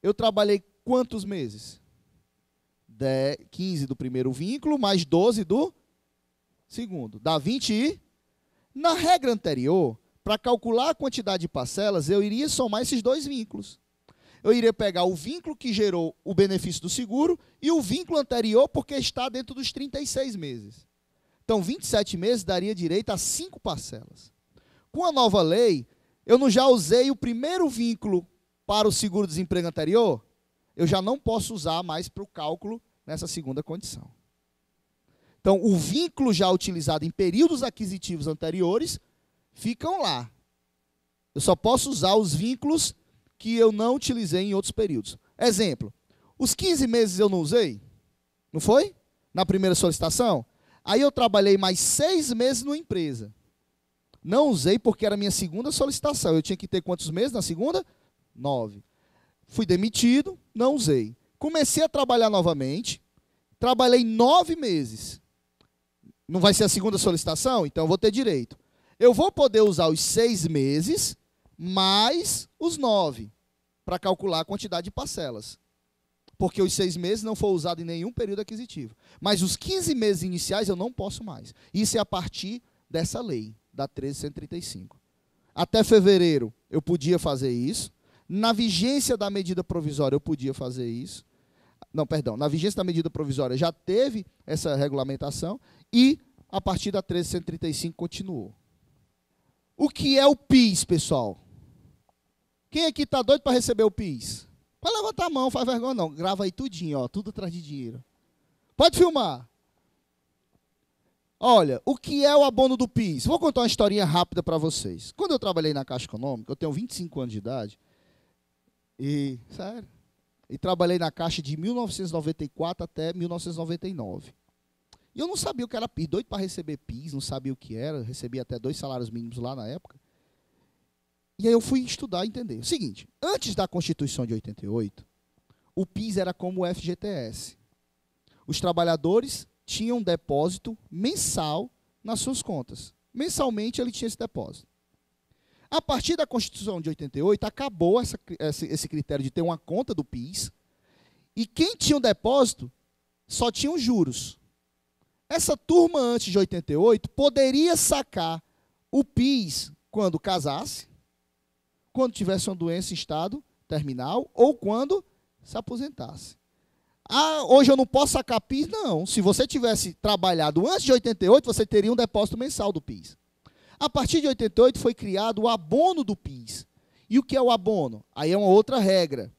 eu trabalhei quantos meses? De 15 do primeiro vínculo, mais 12 do segundo. Dá 20 e. Na regra anterior, para calcular a quantidade de parcelas, eu iria somar esses dois vínculos. Eu iria pegar o vínculo que gerou o benefício do seguro e o vínculo anterior, porque está dentro dos 36 meses. Então, 27 meses daria direito a 5 parcelas com a nova lei, eu não já usei o primeiro vínculo para o seguro-desemprego anterior? Eu já não posso usar mais para o cálculo nessa segunda condição. Então, o vínculo já utilizado em períodos aquisitivos anteriores ficam lá. Eu só posso usar os vínculos que eu não utilizei em outros períodos. Exemplo, os 15 meses eu não usei, não foi? Na primeira solicitação. Aí eu trabalhei mais seis meses numa empresa. Não usei porque era minha segunda solicitação. Eu tinha que ter quantos meses na segunda? Nove. Fui demitido, não usei. Comecei a trabalhar novamente. Trabalhei nove meses. Não vai ser a segunda solicitação? Então eu vou ter direito. Eu vou poder usar os seis meses mais os nove para calcular a quantidade de parcelas. Porque os seis meses não foi usado em nenhum período aquisitivo. Mas os 15 meses iniciais eu não posso mais. Isso é a partir dessa lei da 1335. Até fevereiro eu podia fazer isso. Na vigência da medida provisória eu podia fazer isso. Não, perdão, na vigência da medida provisória já teve essa regulamentação e a partir da 1335 continuou. O que é o PIS, pessoal? Quem aqui está doido para receber o PIS? Pode levantar a mão, faz vergonha não. Grava aí tudinho, ó, tudo atrás de dinheiro. Pode filmar. Olha, o que é o abono do PIS? Vou contar uma historinha rápida para vocês. Quando eu trabalhei na Caixa Econômica, eu tenho 25 anos de idade, e, sério, e trabalhei na Caixa de 1994 até 1999. E eu não sabia o que era PIS, doido para receber PIS, não sabia o que era, recebia até dois salários mínimos lá na época. E aí eu fui estudar e entender. O seguinte, antes da Constituição de 88, o PIS era como o FGTS. Os trabalhadores tinha um depósito mensal nas suas contas. Mensalmente ele tinha esse depósito. A partir da Constituição de 88, acabou essa, esse critério de ter uma conta do PIS. E quem tinha o um depósito só tinha os juros. Essa turma antes de 88 poderia sacar o PIS quando casasse, quando tivesse uma doença em estado terminal ou quando se aposentasse. Ah, hoje eu não posso sacar PIS? Não. Se você tivesse trabalhado antes de 88, você teria um depósito mensal do PIS. A partir de 88 foi criado o abono do PIS. E o que é o abono? Aí é uma outra regra.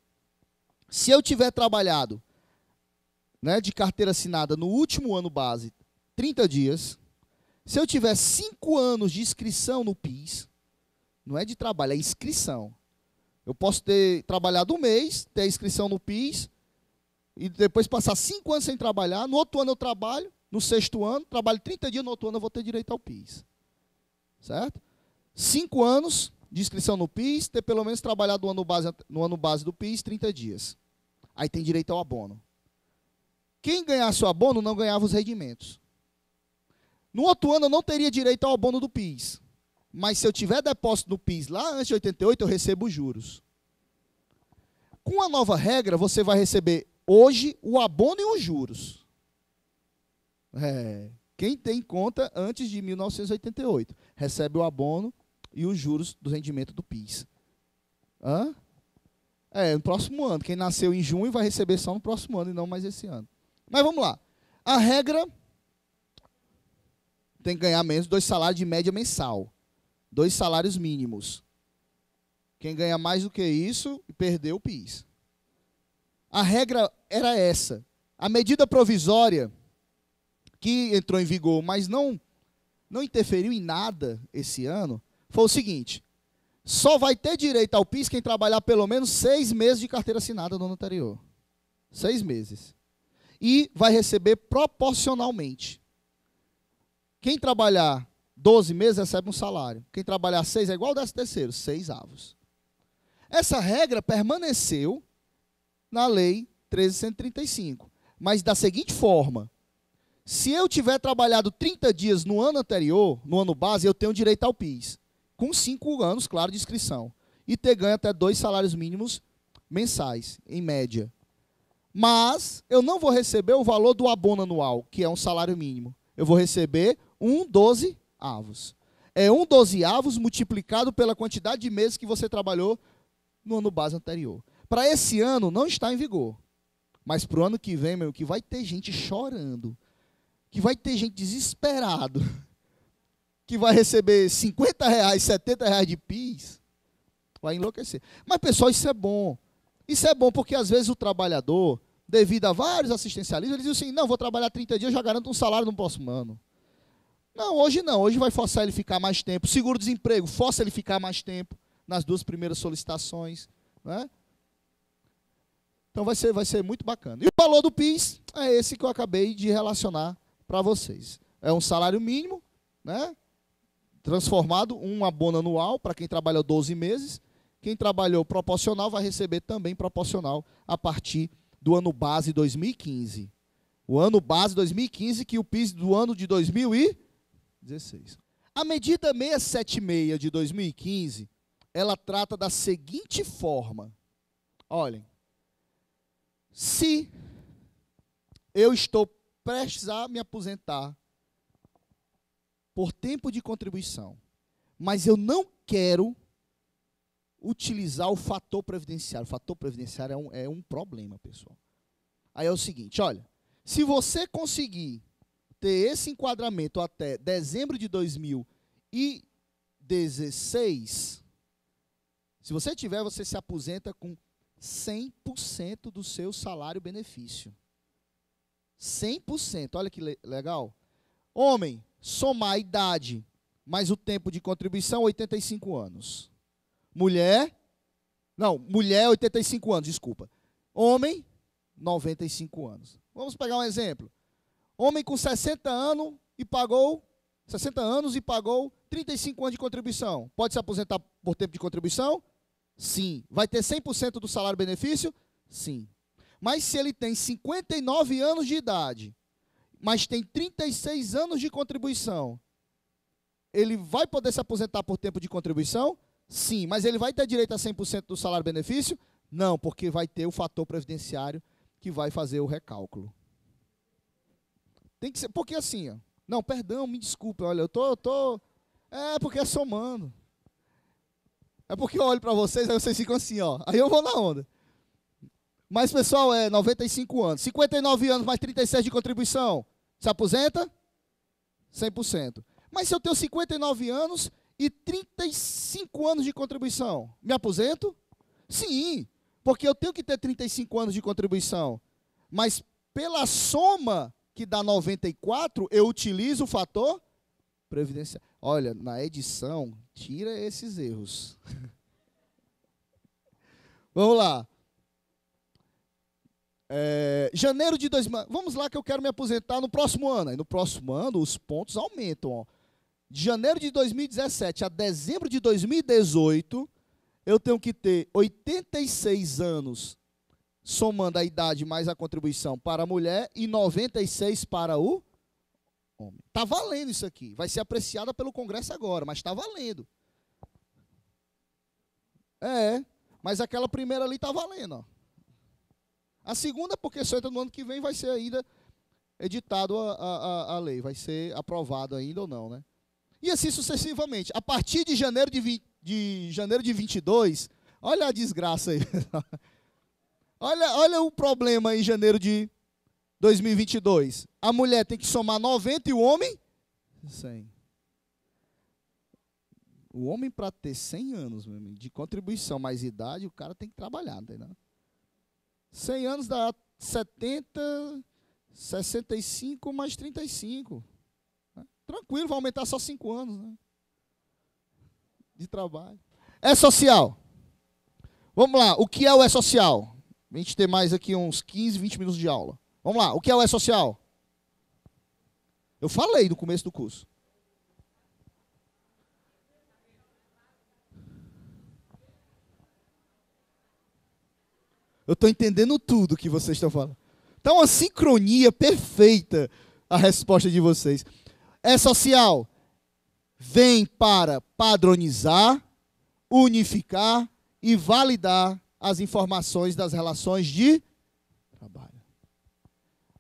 Se eu tiver trabalhado né, de carteira assinada no último ano base, 30 dias, se eu tiver 5 anos de inscrição no PIS, não é de trabalho, é inscrição. Eu posso ter trabalhado um mês, ter inscrição no PIS, e depois passar cinco anos sem trabalhar, no outro ano eu trabalho, no sexto ano, trabalho 30 dias, no outro ano eu vou ter direito ao PIS. Certo? Cinco anos de inscrição no PIS, ter pelo menos trabalhado no ano base, no ano base do PIS 30 dias. Aí tem direito ao abono. Quem ganhasse o abono não ganhava os rendimentos. No outro ano eu não teria direito ao abono do PIS. Mas se eu tiver depósito no PIS lá antes de 88, eu recebo juros. Com a nova regra, você vai receber Hoje, o abono e os juros. É, quem tem conta antes de 1988 recebe o abono e os juros do rendimento do PIS. Hã? É, no próximo ano. Quem nasceu em junho vai receber só no próximo ano e não mais esse ano. Mas vamos lá. A regra tem que ganhar menos dois salários de média mensal. Dois salários mínimos. Quem ganha mais do que isso, perdeu o PIS a regra era essa. A medida provisória que entrou em vigor, mas não não interferiu em nada esse ano, foi o seguinte: só vai ter direito ao PIS quem trabalhar pelo menos seis meses de carteira assinada no ano anterior. Seis meses. E vai receber proporcionalmente. Quem trabalhar 12 meses recebe um salário. Quem trabalhar seis é igual ao décimo terceiro, seis avos. Essa regra permaneceu na lei 1335. Mas da seguinte forma: se eu tiver trabalhado 30 dias no ano anterior, no ano base, eu tenho direito ao PIS, com 5 anos, claro, de inscrição, e ter ganho até dois salários mínimos mensais, em média. Mas eu não vou receber o valor do abono anual, que é um salário mínimo. Eu vou receber um doze avos. É um doze avos multiplicado pela quantidade de meses que você trabalhou no ano base anterior para esse ano não está em vigor. Mas para o ano que vem, meu, que vai ter gente chorando, que vai ter gente desesperado, que vai receber 50 reais, 70 reais de PIS, vai enlouquecer. Mas, pessoal, isso é bom. Isso é bom porque às vezes o trabalhador, devido a vários assistencialismos, ele diz assim: não, vou trabalhar 30 dias, já garanto um salário no próximo ano. Não, hoje não, hoje vai forçar ele ficar mais tempo. Seguro-desemprego, força ele ficar mais tempo nas duas primeiras solicitações. Né? Então vai ser, vai ser muito bacana. E o valor do PIS é esse que eu acabei de relacionar para vocês. É um salário mínimo, né? transformado, um abono anual para quem trabalhou 12 meses. Quem trabalhou proporcional vai receber também proporcional a partir do ano base 2015. O ano base 2015, que o PIS do ano de 2016. A medida 676 de 2015, ela trata da seguinte forma. Olhem, se eu estou prestes a me aposentar por tempo de contribuição, mas eu não quero utilizar o fator previdenciário. O fator previdenciário é um, é um problema, pessoal. Aí é o seguinte, olha, se você conseguir ter esse enquadramento até dezembro de 2016, se você tiver, você se aposenta com 100% do seu salário-benefício. 100%, olha que legal. Homem, somar a idade mais o tempo de contribuição, 85 anos. Mulher, não, mulher, 85 anos, desculpa. Homem, 95 anos. Vamos pegar um exemplo. Homem com 60 anos e pagou 60 anos e pagou 35 anos de contribuição. Pode se aposentar por tempo de contribuição? Sim. Vai ter 100% do salário-benefício? Sim. Mas se ele tem 59 anos de idade, mas tem 36 anos de contribuição, ele vai poder se aposentar por tempo de contribuição? Sim, mas ele vai ter direito a 100% do salário-benefício? Não, porque vai ter o fator previdenciário que vai fazer o recálculo. Tem que ser, porque assim, ó, não, perdão, me desculpe, olha, eu tô, eu tô, é porque é somando. É porque eu olho para vocês, aí vocês ficam assim, ó. Aí eu vou na onda. Mas, pessoal, é 95 anos. 59 anos mais 37 de contribuição. Se aposenta? 100%. Mas se eu tenho 59 anos e 35 anos de contribuição, me aposento? Sim, porque eu tenho que ter 35 anos de contribuição. Mas pela soma que dá 94, eu utilizo o fator previdenciário. Olha, na edição, tira esses erros. Vamos lá. É, janeiro de 2000. Vamos lá que eu quero me aposentar no próximo ano. E no próximo ano, os pontos aumentam. Ó. De janeiro de 2017 a dezembro de 2018, eu tenho que ter 86 anos, somando a idade mais a contribuição para a mulher, e 96 para o homem. Está valendo isso aqui. Vai ser apreciada pelo Congresso agora, mas está valendo. É, mas aquela primeira ali está valendo. Ó. A segunda, porque só entra no ano que vem, vai ser ainda editado a, a, a lei, vai ser aprovado ainda ou não, né? E assim sucessivamente. A partir de janeiro de, 20, de janeiro de 22, olha a desgraça aí. olha, olha o problema em janeiro de 2022. A mulher tem que somar 90 e o homem 100. O homem para ter 100 anos de contribuição, mais idade, o cara tem que trabalhar, não 100 anos dá 70, 65 mais 35. Né? Tranquilo, vai aumentar só 5 anos né? de trabalho. É social. Vamos lá, o que é o é social? A gente tem mais aqui uns 15, 20 minutos de aula. Vamos lá, o que é o E-Social? Eu falei no começo do curso. Eu estou entendendo tudo que vocês estão falando. Está uma sincronia perfeita a resposta de vocês. É social. Vem para padronizar, unificar e validar as informações das relações de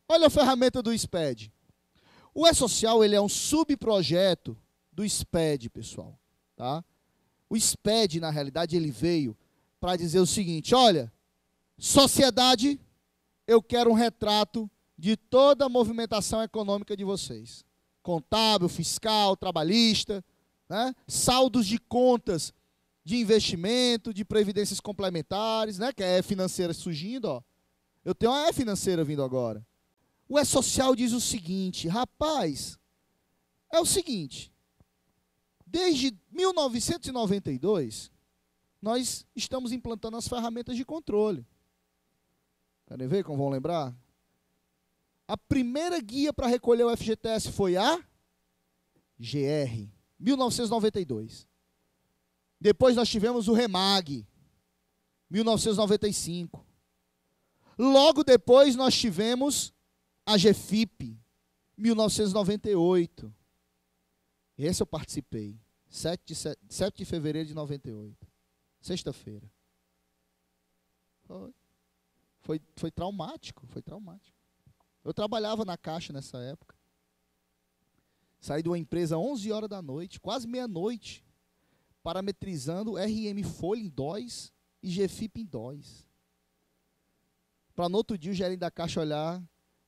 Olha a ferramenta do SPED. O E-Social ele é um subprojeto do SPED, pessoal. Tá? O SPED, na realidade, ele veio para dizer o seguinte: olha, sociedade, eu quero um retrato de toda a movimentação econômica de vocês. Contábil, fiscal, trabalhista, né? saldos de contas de investimento, de previdências complementares, né? que é a e financeira surgindo. Ó. Eu tenho uma E financeira vindo agora. O E-Social diz o seguinte, rapaz, é o seguinte, desde 1992, nós estamos implantando as ferramentas de controle. Querem ver como vão lembrar? A primeira guia para recolher o FGTS foi a GR, 1992. Depois nós tivemos o REMAG, 1995. Logo depois nós tivemos a Gefipe, 1998. Esse eu participei, 7 de, 7, de fevereiro de 98, sexta-feira. Foi. foi, foi traumático, foi traumático. Eu trabalhava na Caixa nessa época. Saí de uma empresa 11 horas da noite, quase meia-noite, parametrizando RM Folha em dois e GFIP em dois. Para no outro dia o gerente da Caixa olhar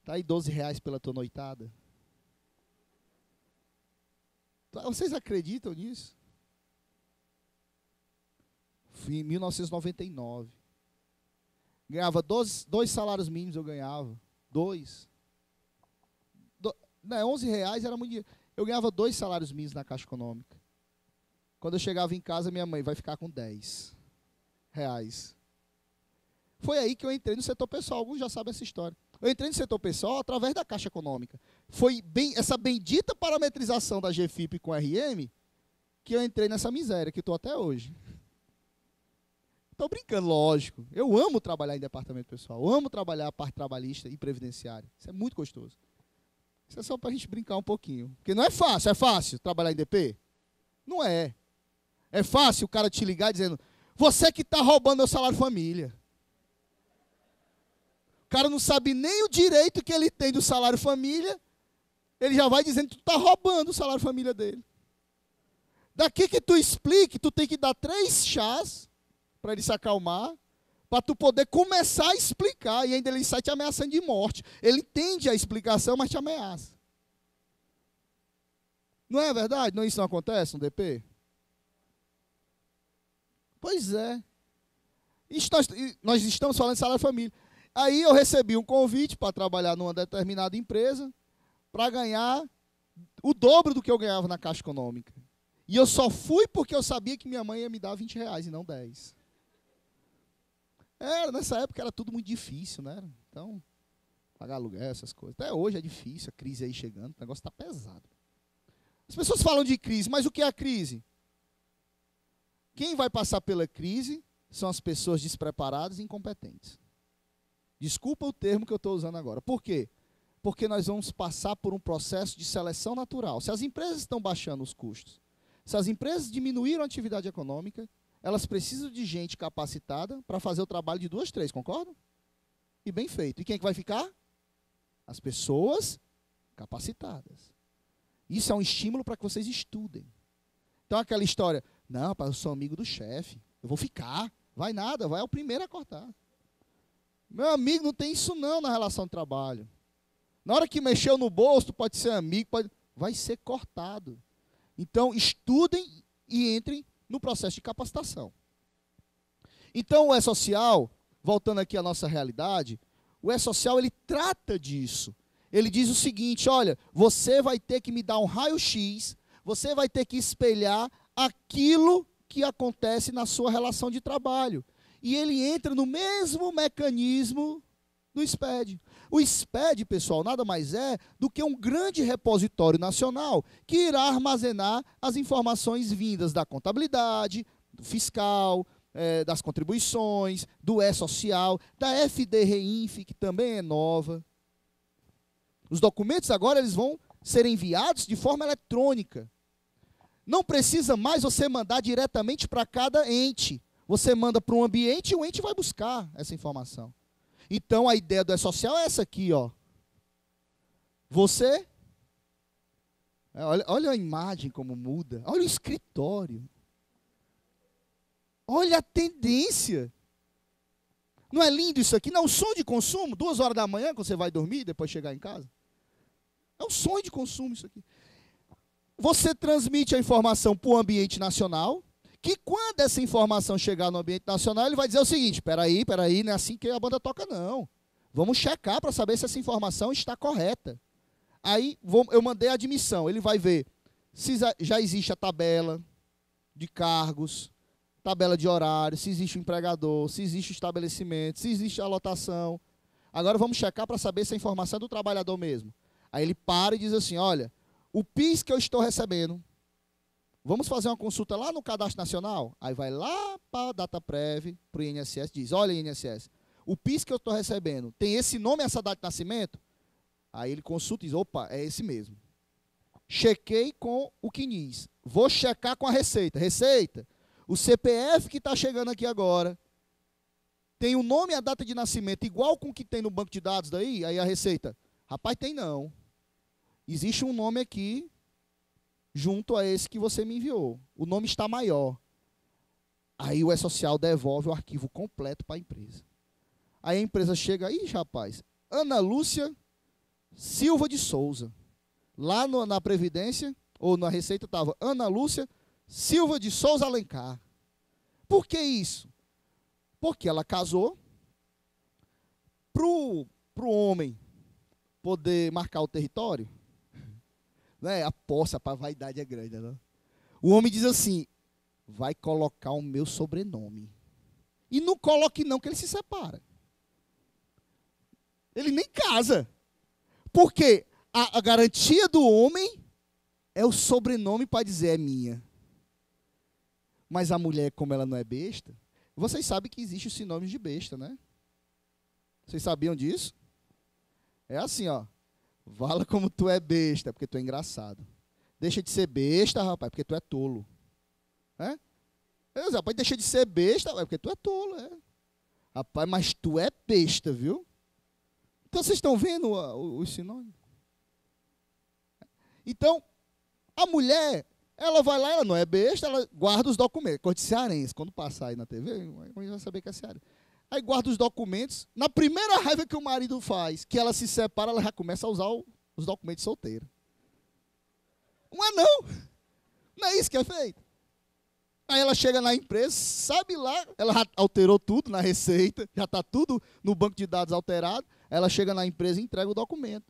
Tá aí 12 reais pela tua noitada. Tá, vocês acreditam nisso? Fui em 1999. Ganhava 12, dois salários mínimos, eu ganhava. Dois. Do, né, 11 reais era muito dinheiro. Eu ganhava dois salários mínimos na Caixa Econômica. Quando eu chegava em casa, minha mãe vai ficar com 10 reais. Foi aí que eu entrei no setor pessoal. Alguns já sabem essa história. Eu entrei no setor pessoal através da Caixa Econômica. Foi bem, essa bendita parametrização da GFIP com RM que eu entrei nessa miséria que estou até hoje. Estou brincando, lógico. Eu amo trabalhar em departamento pessoal. Eu amo trabalhar a parte trabalhista e previdenciária. Isso é muito gostoso. Isso é só para a gente brincar um pouquinho. Porque não é fácil. É fácil trabalhar em DP? Não é. É fácil o cara te ligar dizendo: você que está roubando meu salário família cara não sabe nem o direito que ele tem do salário família, ele já vai dizendo que tu está roubando o salário família dele. Daqui que tu explique, tu tem que dar três chás para ele se acalmar, para tu poder começar a explicar, e ainda ele sai te ameaçando de morte. Ele entende a explicação, mas te ameaça. Não é verdade? Não, isso não acontece no DP? Pois é. Nós, nós, estamos falando de salário família. Aí eu recebi um convite para trabalhar numa determinada empresa para ganhar o dobro do que eu ganhava na Caixa Econômica. E eu só fui porque eu sabia que minha mãe ia me dar 20 reais e não 10. Era, nessa época era tudo muito difícil, né? Então, pagar aluguel, essas coisas. Até hoje é difícil, a crise aí chegando, o negócio está pesado. As pessoas falam de crise, mas o que é a crise? Quem vai passar pela crise são as pessoas despreparadas e incompetentes. Desculpa o termo que eu estou usando agora. Por quê? Porque nós vamos passar por um processo de seleção natural. Se as empresas estão baixando os custos, se as empresas diminuíram a atividade econômica, elas precisam de gente capacitada para fazer o trabalho de duas, três, concordam? E bem feito. E quem é que vai ficar? As pessoas capacitadas. Isso é um estímulo para que vocês estudem. Então, aquela história, não, eu sou amigo do chefe, eu vou ficar. Vai nada, vai é o primeiro a cortar. Meu amigo, não tem isso não na relação de trabalho. Na hora que mexeu no bolso, pode ser amigo, pode... vai ser cortado. Então, estudem e entrem no processo de capacitação. Então, o E-Social, voltando aqui à nossa realidade, o E-Social, ele trata disso. Ele diz o seguinte, olha, você vai ter que me dar um raio-x, você vai ter que espelhar aquilo que acontece na sua relação de trabalho e ele entra no mesmo mecanismo do SPED. O SPED, pessoal, nada mais é do que um grande repositório nacional que irá armazenar as informações vindas da contabilidade, do fiscal, é, das contribuições, do E-Social, da FDRInf, que também é nova. Os documentos agora eles vão ser enviados de forma eletrônica. Não precisa mais você mandar diretamente para cada ente. Você manda para um ambiente e o ente vai buscar essa informação. Então a ideia do E-Social é essa aqui, ó. Você. Olha, olha a imagem como muda. Olha o escritório. Olha a tendência. Não é lindo isso aqui? Não é um sonho de consumo? Duas horas da manhã, quando você vai dormir, depois chegar em casa? É um sonho de consumo isso aqui. Você transmite a informação para o ambiente nacional, que quando essa informação chegar no ambiente nacional, ele vai dizer o seguinte: espera aí, espera aí, não é assim que a banda toca, não. Vamos checar para saber se essa informação está correta. Aí eu mandei a admissão, ele vai ver se já existe a tabela de cargos, tabela de horário, se existe o empregador, se existe o estabelecimento, se existe a lotação. Agora vamos checar para saber se a informação é do trabalhador mesmo. Aí ele para e diz assim: olha, o PIS que eu estou recebendo Vamos fazer uma consulta lá no Cadastro Nacional? Aí vai lá para a prévia para o INSS, diz: Olha, INSS, o PIS que eu estou recebendo tem esse nome e essa data de nascimento? Aí ele consulta e diz: opa, é esse mesmo. Chequei com o CNIS. Vou checar com a Receita. Receita, o CPF que está chegando aqui agora tem o nome e a data de nascimento igual com o que tem no banco de dados daí? Aí a Receita: rapaz, tem não. Existe um nome aqui junto a esse que você me enviou. O nome está maior. Aí o E-Social devolve o arquivo completo para a empresa. Aí a empresa chega, aí, rapaz, Ana Lúcia Silva de Souza. Lá no, na Previdência, ou na Receita, estava Ana Lúcia Silva de Souza Alencar. Por que isso? Porque ela casou para o homem poder marcar o território é A poça para a vaidade é grande. não? Né? O homem diz assim: vai colocar o meu sobrenome. E não coloque, não, que ele se separa. Ele nem casa. Porque a, a garantia do homem é o sobrenome para dizer é minha. Mas a mulher, como ela não é besta, vocês sabem que existe os sinônimos de besta, né? Vocês sabiam disso? É assim, ó. Vala como tu é besta, porque tu é engraçado. Deixa de ser besta, rapaz, porque tu é tolo. É? é rapaz, deixa de ser besta, rapaz, porque tu é tolo. É? Rapaz, mas tu é besta, viu? Então vocês estão vendo os sinônimos? Então, a mulher, ela vai lá, ela não é besta, ela guarda os documentos. Coisa de cearense, quando passar aí na TV, a gente vai saber que é cearense. Aí guarda os documentos. Na primeira raiva que o marido faz, que ela se separa, ela já começa a usar o, os documentos solteiros. Não é não. Não é isso que é feito. Aí ela chega na empresa, sabe lá, ela alterou tudo na receita, já está tudo no banco de dados alterado. Ela chega na empresa e entrega o documento.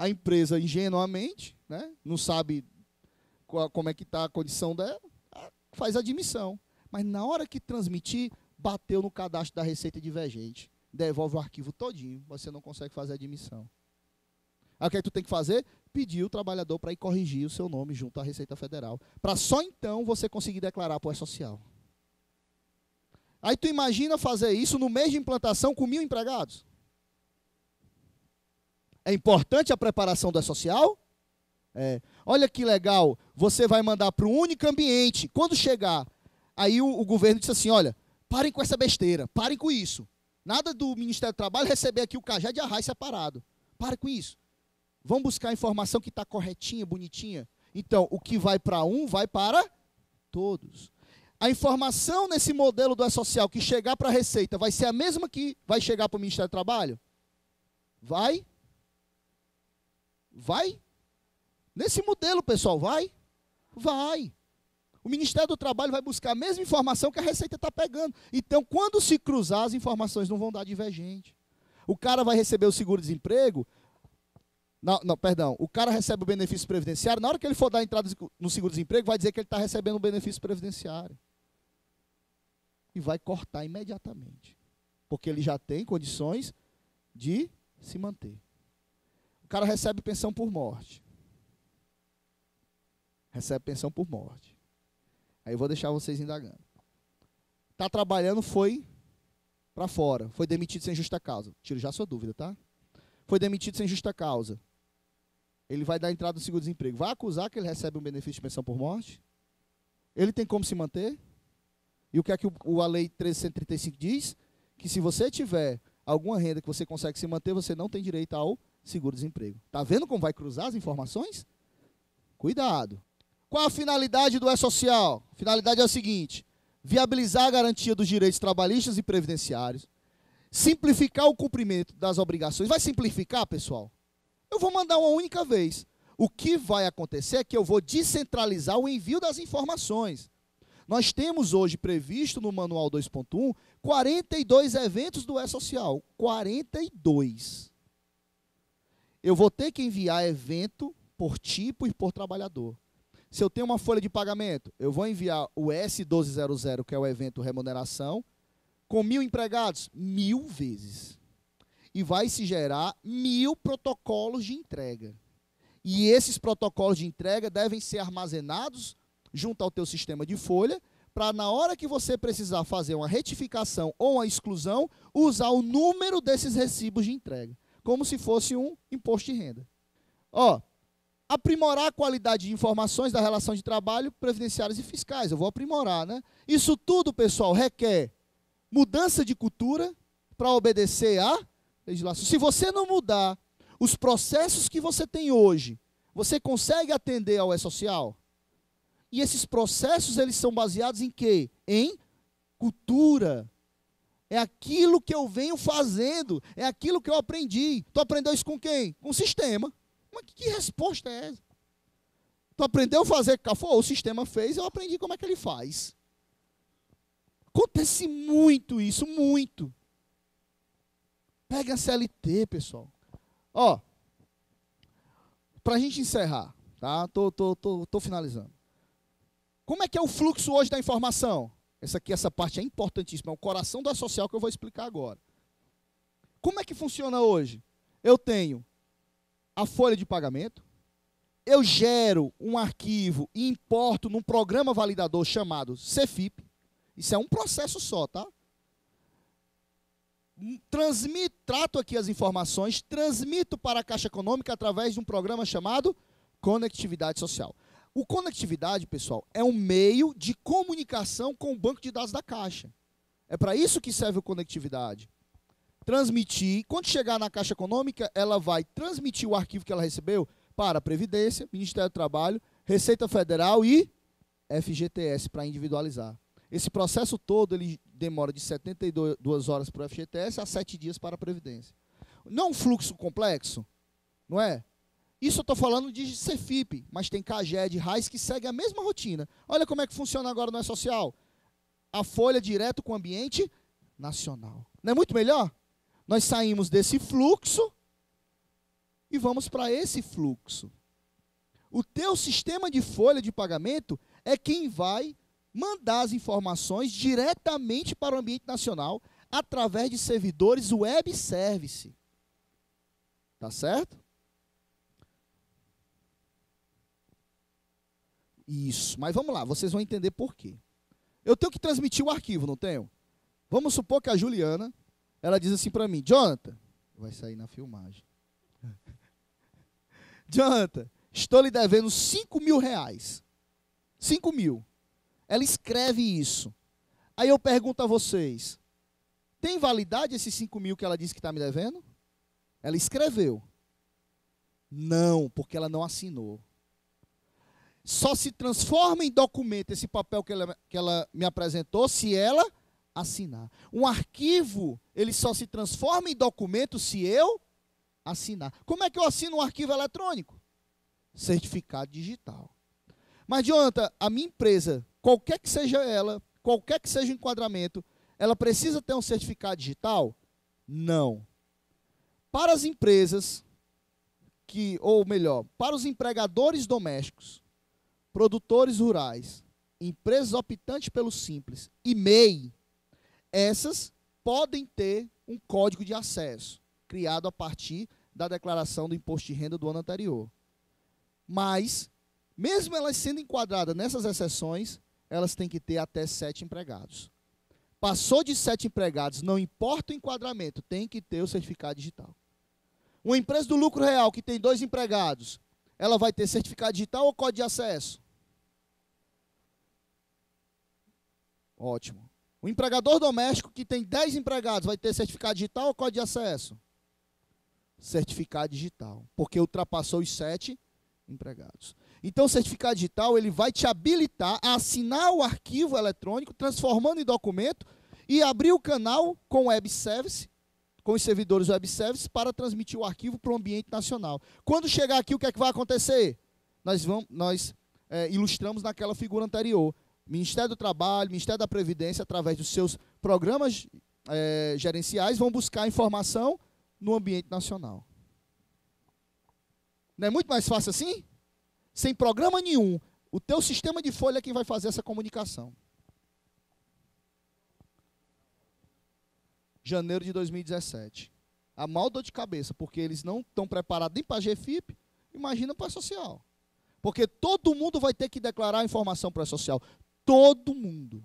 A empresa, ingenuamente, né, não sabe qual, como é que está a condição dela, faz admissão. Mas na hora que transmitir, bateu no cadastro da Receita Divergente. Devolve o arquivo todinho, você não consegue fazer admissão. Aí o que, é que tu tem que fazer? Pedir o trabalhador para ir corrigir o seu nome junto à Receita Federal. Para só então você conseguir declarar para o social. Aí tu imagina fazer isso no mês de implantação com mil empregados. É importante a preparação do social? É. Olha que legal, você vai mandar para um único ambiente. Quando chegar, aí o, o governo diz assim: olha, Parem com essa besteira, parem com isso. Nada do Ministério do Trabalho receber aqui o cajá de arraio separado. Para com isso. Vamos buscar a informação que está corretinha, bonitinha. Então, o que vai para um, vai para todos. A informação nesse modelo do E-Social que chegar para a Receita vai ser a mesma que vai chegar para o Ministério do Trabalho? Vai? Vai? Nesse modelo, pessoal, vai? Vai. O Ministério do Trabalho vai buscar a mesma informação que a Receita está pegando. Então, quando se cruzar, as informações não vão dar divergente. O cara vai receber o seguro-desemprego. Não, não, perdão. O cara recebe o benefício previdenciário. Na hora que ele for dar a entrada no seguro-desemprego, vai dizer que ele está recebendo o benefício previdenciário. E vai cortar imediatamente. Porque ele já tem condições de se manter. O cara recebe pensão por morte. Recebe pensão por morte. Aí eu vou deixar vocês indagando. Tá trabalhando, foi para fora. Foi demitido sem justa causa. Tiro já sua dúvida, tá? Foi demitido sem justa causa. Ele vai dar entrada no seguro-desemprego. Vai acusar que ele recebe um benefício de pensão por morte? Ele tem como se manter? E o que é que o, a Lei 1335 diz? Que se você tiver alguma renda que você consegue se manter, você não tem direito ao seguro-desemprego. Tá vendo como vai cruzar as informações? Cuidado. Qual a finalidade do E-Social? finalidade é a seguinte: viabilizar a garantia dos direitos trabalhistas e previdenciários, simplificar o cumprimento das obrigações. Vai simplificar, pessoal? Eu vou mandar uma única vez. O que vai acontecer é que eu vou descentralizar o envio das informações. Nós temos hoje previsto no Manual 2.1 42 eventos do E-Social. 42. Eu vou ter que enviar evento por tipo e por trabalhador. Se eu tenho uma folha de pagamento, eu vou enviar o S1200, que é o evento remuneração, com mil empregados, mil vezes. E vai se gerar mil protocolos de entrega. E esses protocolos de entrega devem ser armazenados junto ao teu sistema de folha, para na hora que você precisar fazer uma retificação ou uma exclusão, usar o número desses recibos de entrega, como se fosse um imposto de renda. Ó, aprimorar a qualidade de informações da relação de trabalho, previdenciárias e fiscais. Eu vou aprimorar, né? Isso tudo, pessoal, requer mudança de cultura para obedecer à legislação. Se você não mudar os processos que você tem hoje, você consegue atender ao E-Social? E esses processos, eles são baseados em quê? Em cultura. É aquilo que eu venho fazendo, é aquilo que eu aprendi. Tu aprendeu isso com quem? Com o sistema. Mas que, resposta é essa? Tu aprendeu a fazer O sistema fez, eu aprendi como é que ele faz. Acontece muito isso, muito. Pega a CLT, pessoal. Ó, pra gente encerrar, tá? Tô, tô, tô, tô finalizando. Como é que é o fluxo hoje da informação? Essa aqui, essa parte é importantíssima, é o coração da social que eu vou explicar agora. Como é que funciona hoje? Eu tenho a folha de pagamento, eu gero um arquivo e importo num programa validador chamado Cefip. Isso é um processo só, tá? Transmito, trato aqui as informações, transmito para a Caixa Econômica através de um programa chamado Conectividade Social. O Conectividade, pessoal, é um meio de comunicação com o banco de dados da Caixa. É para isso que serve o Conectividade transmitir. Quando chegar na Caixa Econômica, ela vai transmitir o arquivo que ela recebeu para Previdência, Ministério do Trabalho, Receita Federal e FGTS para individualizar. Esse processo todo ele demora de 72 horas para o FGTS a 7 dias para a Previdência. Não é um fluxo complexo, não é? Isso eu estou falando de Cefip, mas tem Caged, RAIS que segue a mesma rotina. Olha como é que funciona agora no E-Social. A folha direto com o ambiente nacional. Não é muito melhor? Nós saímos desse fluxo e vamos para esse fluxo. O teu sistema de folha de pagamento é quem vai mandar as informações diretamente para o ambiente nacional através de servidores web service. Tá certo? Isso, mas vamos lá, vocês vão entender por quê. Eu tenho que transmitir o arquivo, não tenho? Vamos supor que a Juliana ela diz assim para mim: Jonathan, vai sair na filmagem. Jonathan, estou lhe devendo 5 mil reais. 5 mil. Ela escreve isso. Aí eu pergunto a vocês: tem validade esses 5 mil que ela disse que está me devendo? Ela escreveu. Não, porque ela não assinou. Só se transforma em documento esse papel que ela, que ela me apresentou se ela assinar. Um arquivo, ele só se transforma em documento se eu assinar. Como é que eu assino um arquivo eletrônico? Certificado digital. Mas, Jonathan, a minha empresa, qualquer que seja ela, qualquer que seja o enquadramento, ela precisa ter um certificado digital? Não. Para as empresas que, ou melhor, para os empregadores domésticos, produtores rurais, empresas optantes pelo Simples e MEI, essas podem ter um código de acesso criado a partir da declaração do imposto de renda do ano anterior. Mas, mesmo elas sendo enquadradas nessas exceções, elas têm que ter até sete empregados. Passou de sete empregados, não importa o enquadramento, tem que ter o certificado digital. Uma empresa do lucro real que tem dois empregados, ela vai ter certificado digital ou código de acesso? Ótimo. O empregador doméstico que tem 10 empregados vai ter certificado digital ou código de acesso? Certificado digital, porque ultrapassou os 7 empregados. Então, o certificado digital ele vai te habilitar a assinar o arquivo eletrônico, transformando em documento e abrir o canal com web service, com os servidores web service, para transmitir o arquivo para o ambiente nacional. Quando chegar aqui, o que é que vai acontecer? Nós, vamos, nós é, ilustramos naquela figura anterior. Ministério do Trabalho, Ministério da Previdência, através dos seus programas é, gerenciais, vão buscar informação no ambiente nacional. Não é muito mais fácil assim? Sem programa nenhum. O teu sistema de folha é quem vai fazer essa comunicação. Janeiro de 2017. A mal dor de cabeça, porque eles não estão preparados nem para a GFIP, imagina para a social. Porque todo mundo vai ter que declarar informação para a social todo mundo.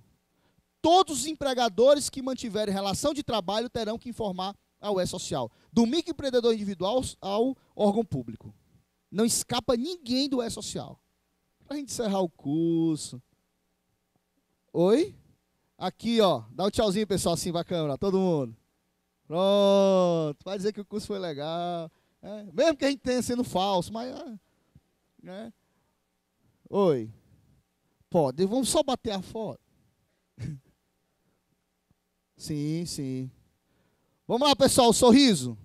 Todos os empregadores que mantiverem relação de trabalho terão que informar ao E-Social, do microempreendedor individual ao órgão público. Não escapa ninguém do E-Social. Para a gente encerrar o curso. Oi? Aqui, ó. Dá um tchauzinho, pessoal, assim para a câmera, todo mundo. Pronto. Vai dizer que o curso foi legal. É, mesmo que a gente tenha sendo falso, mas. É, né? Oi. Pode, vamos só bater a foto. sim, sim. Vamos lá, pessoal, sorriso.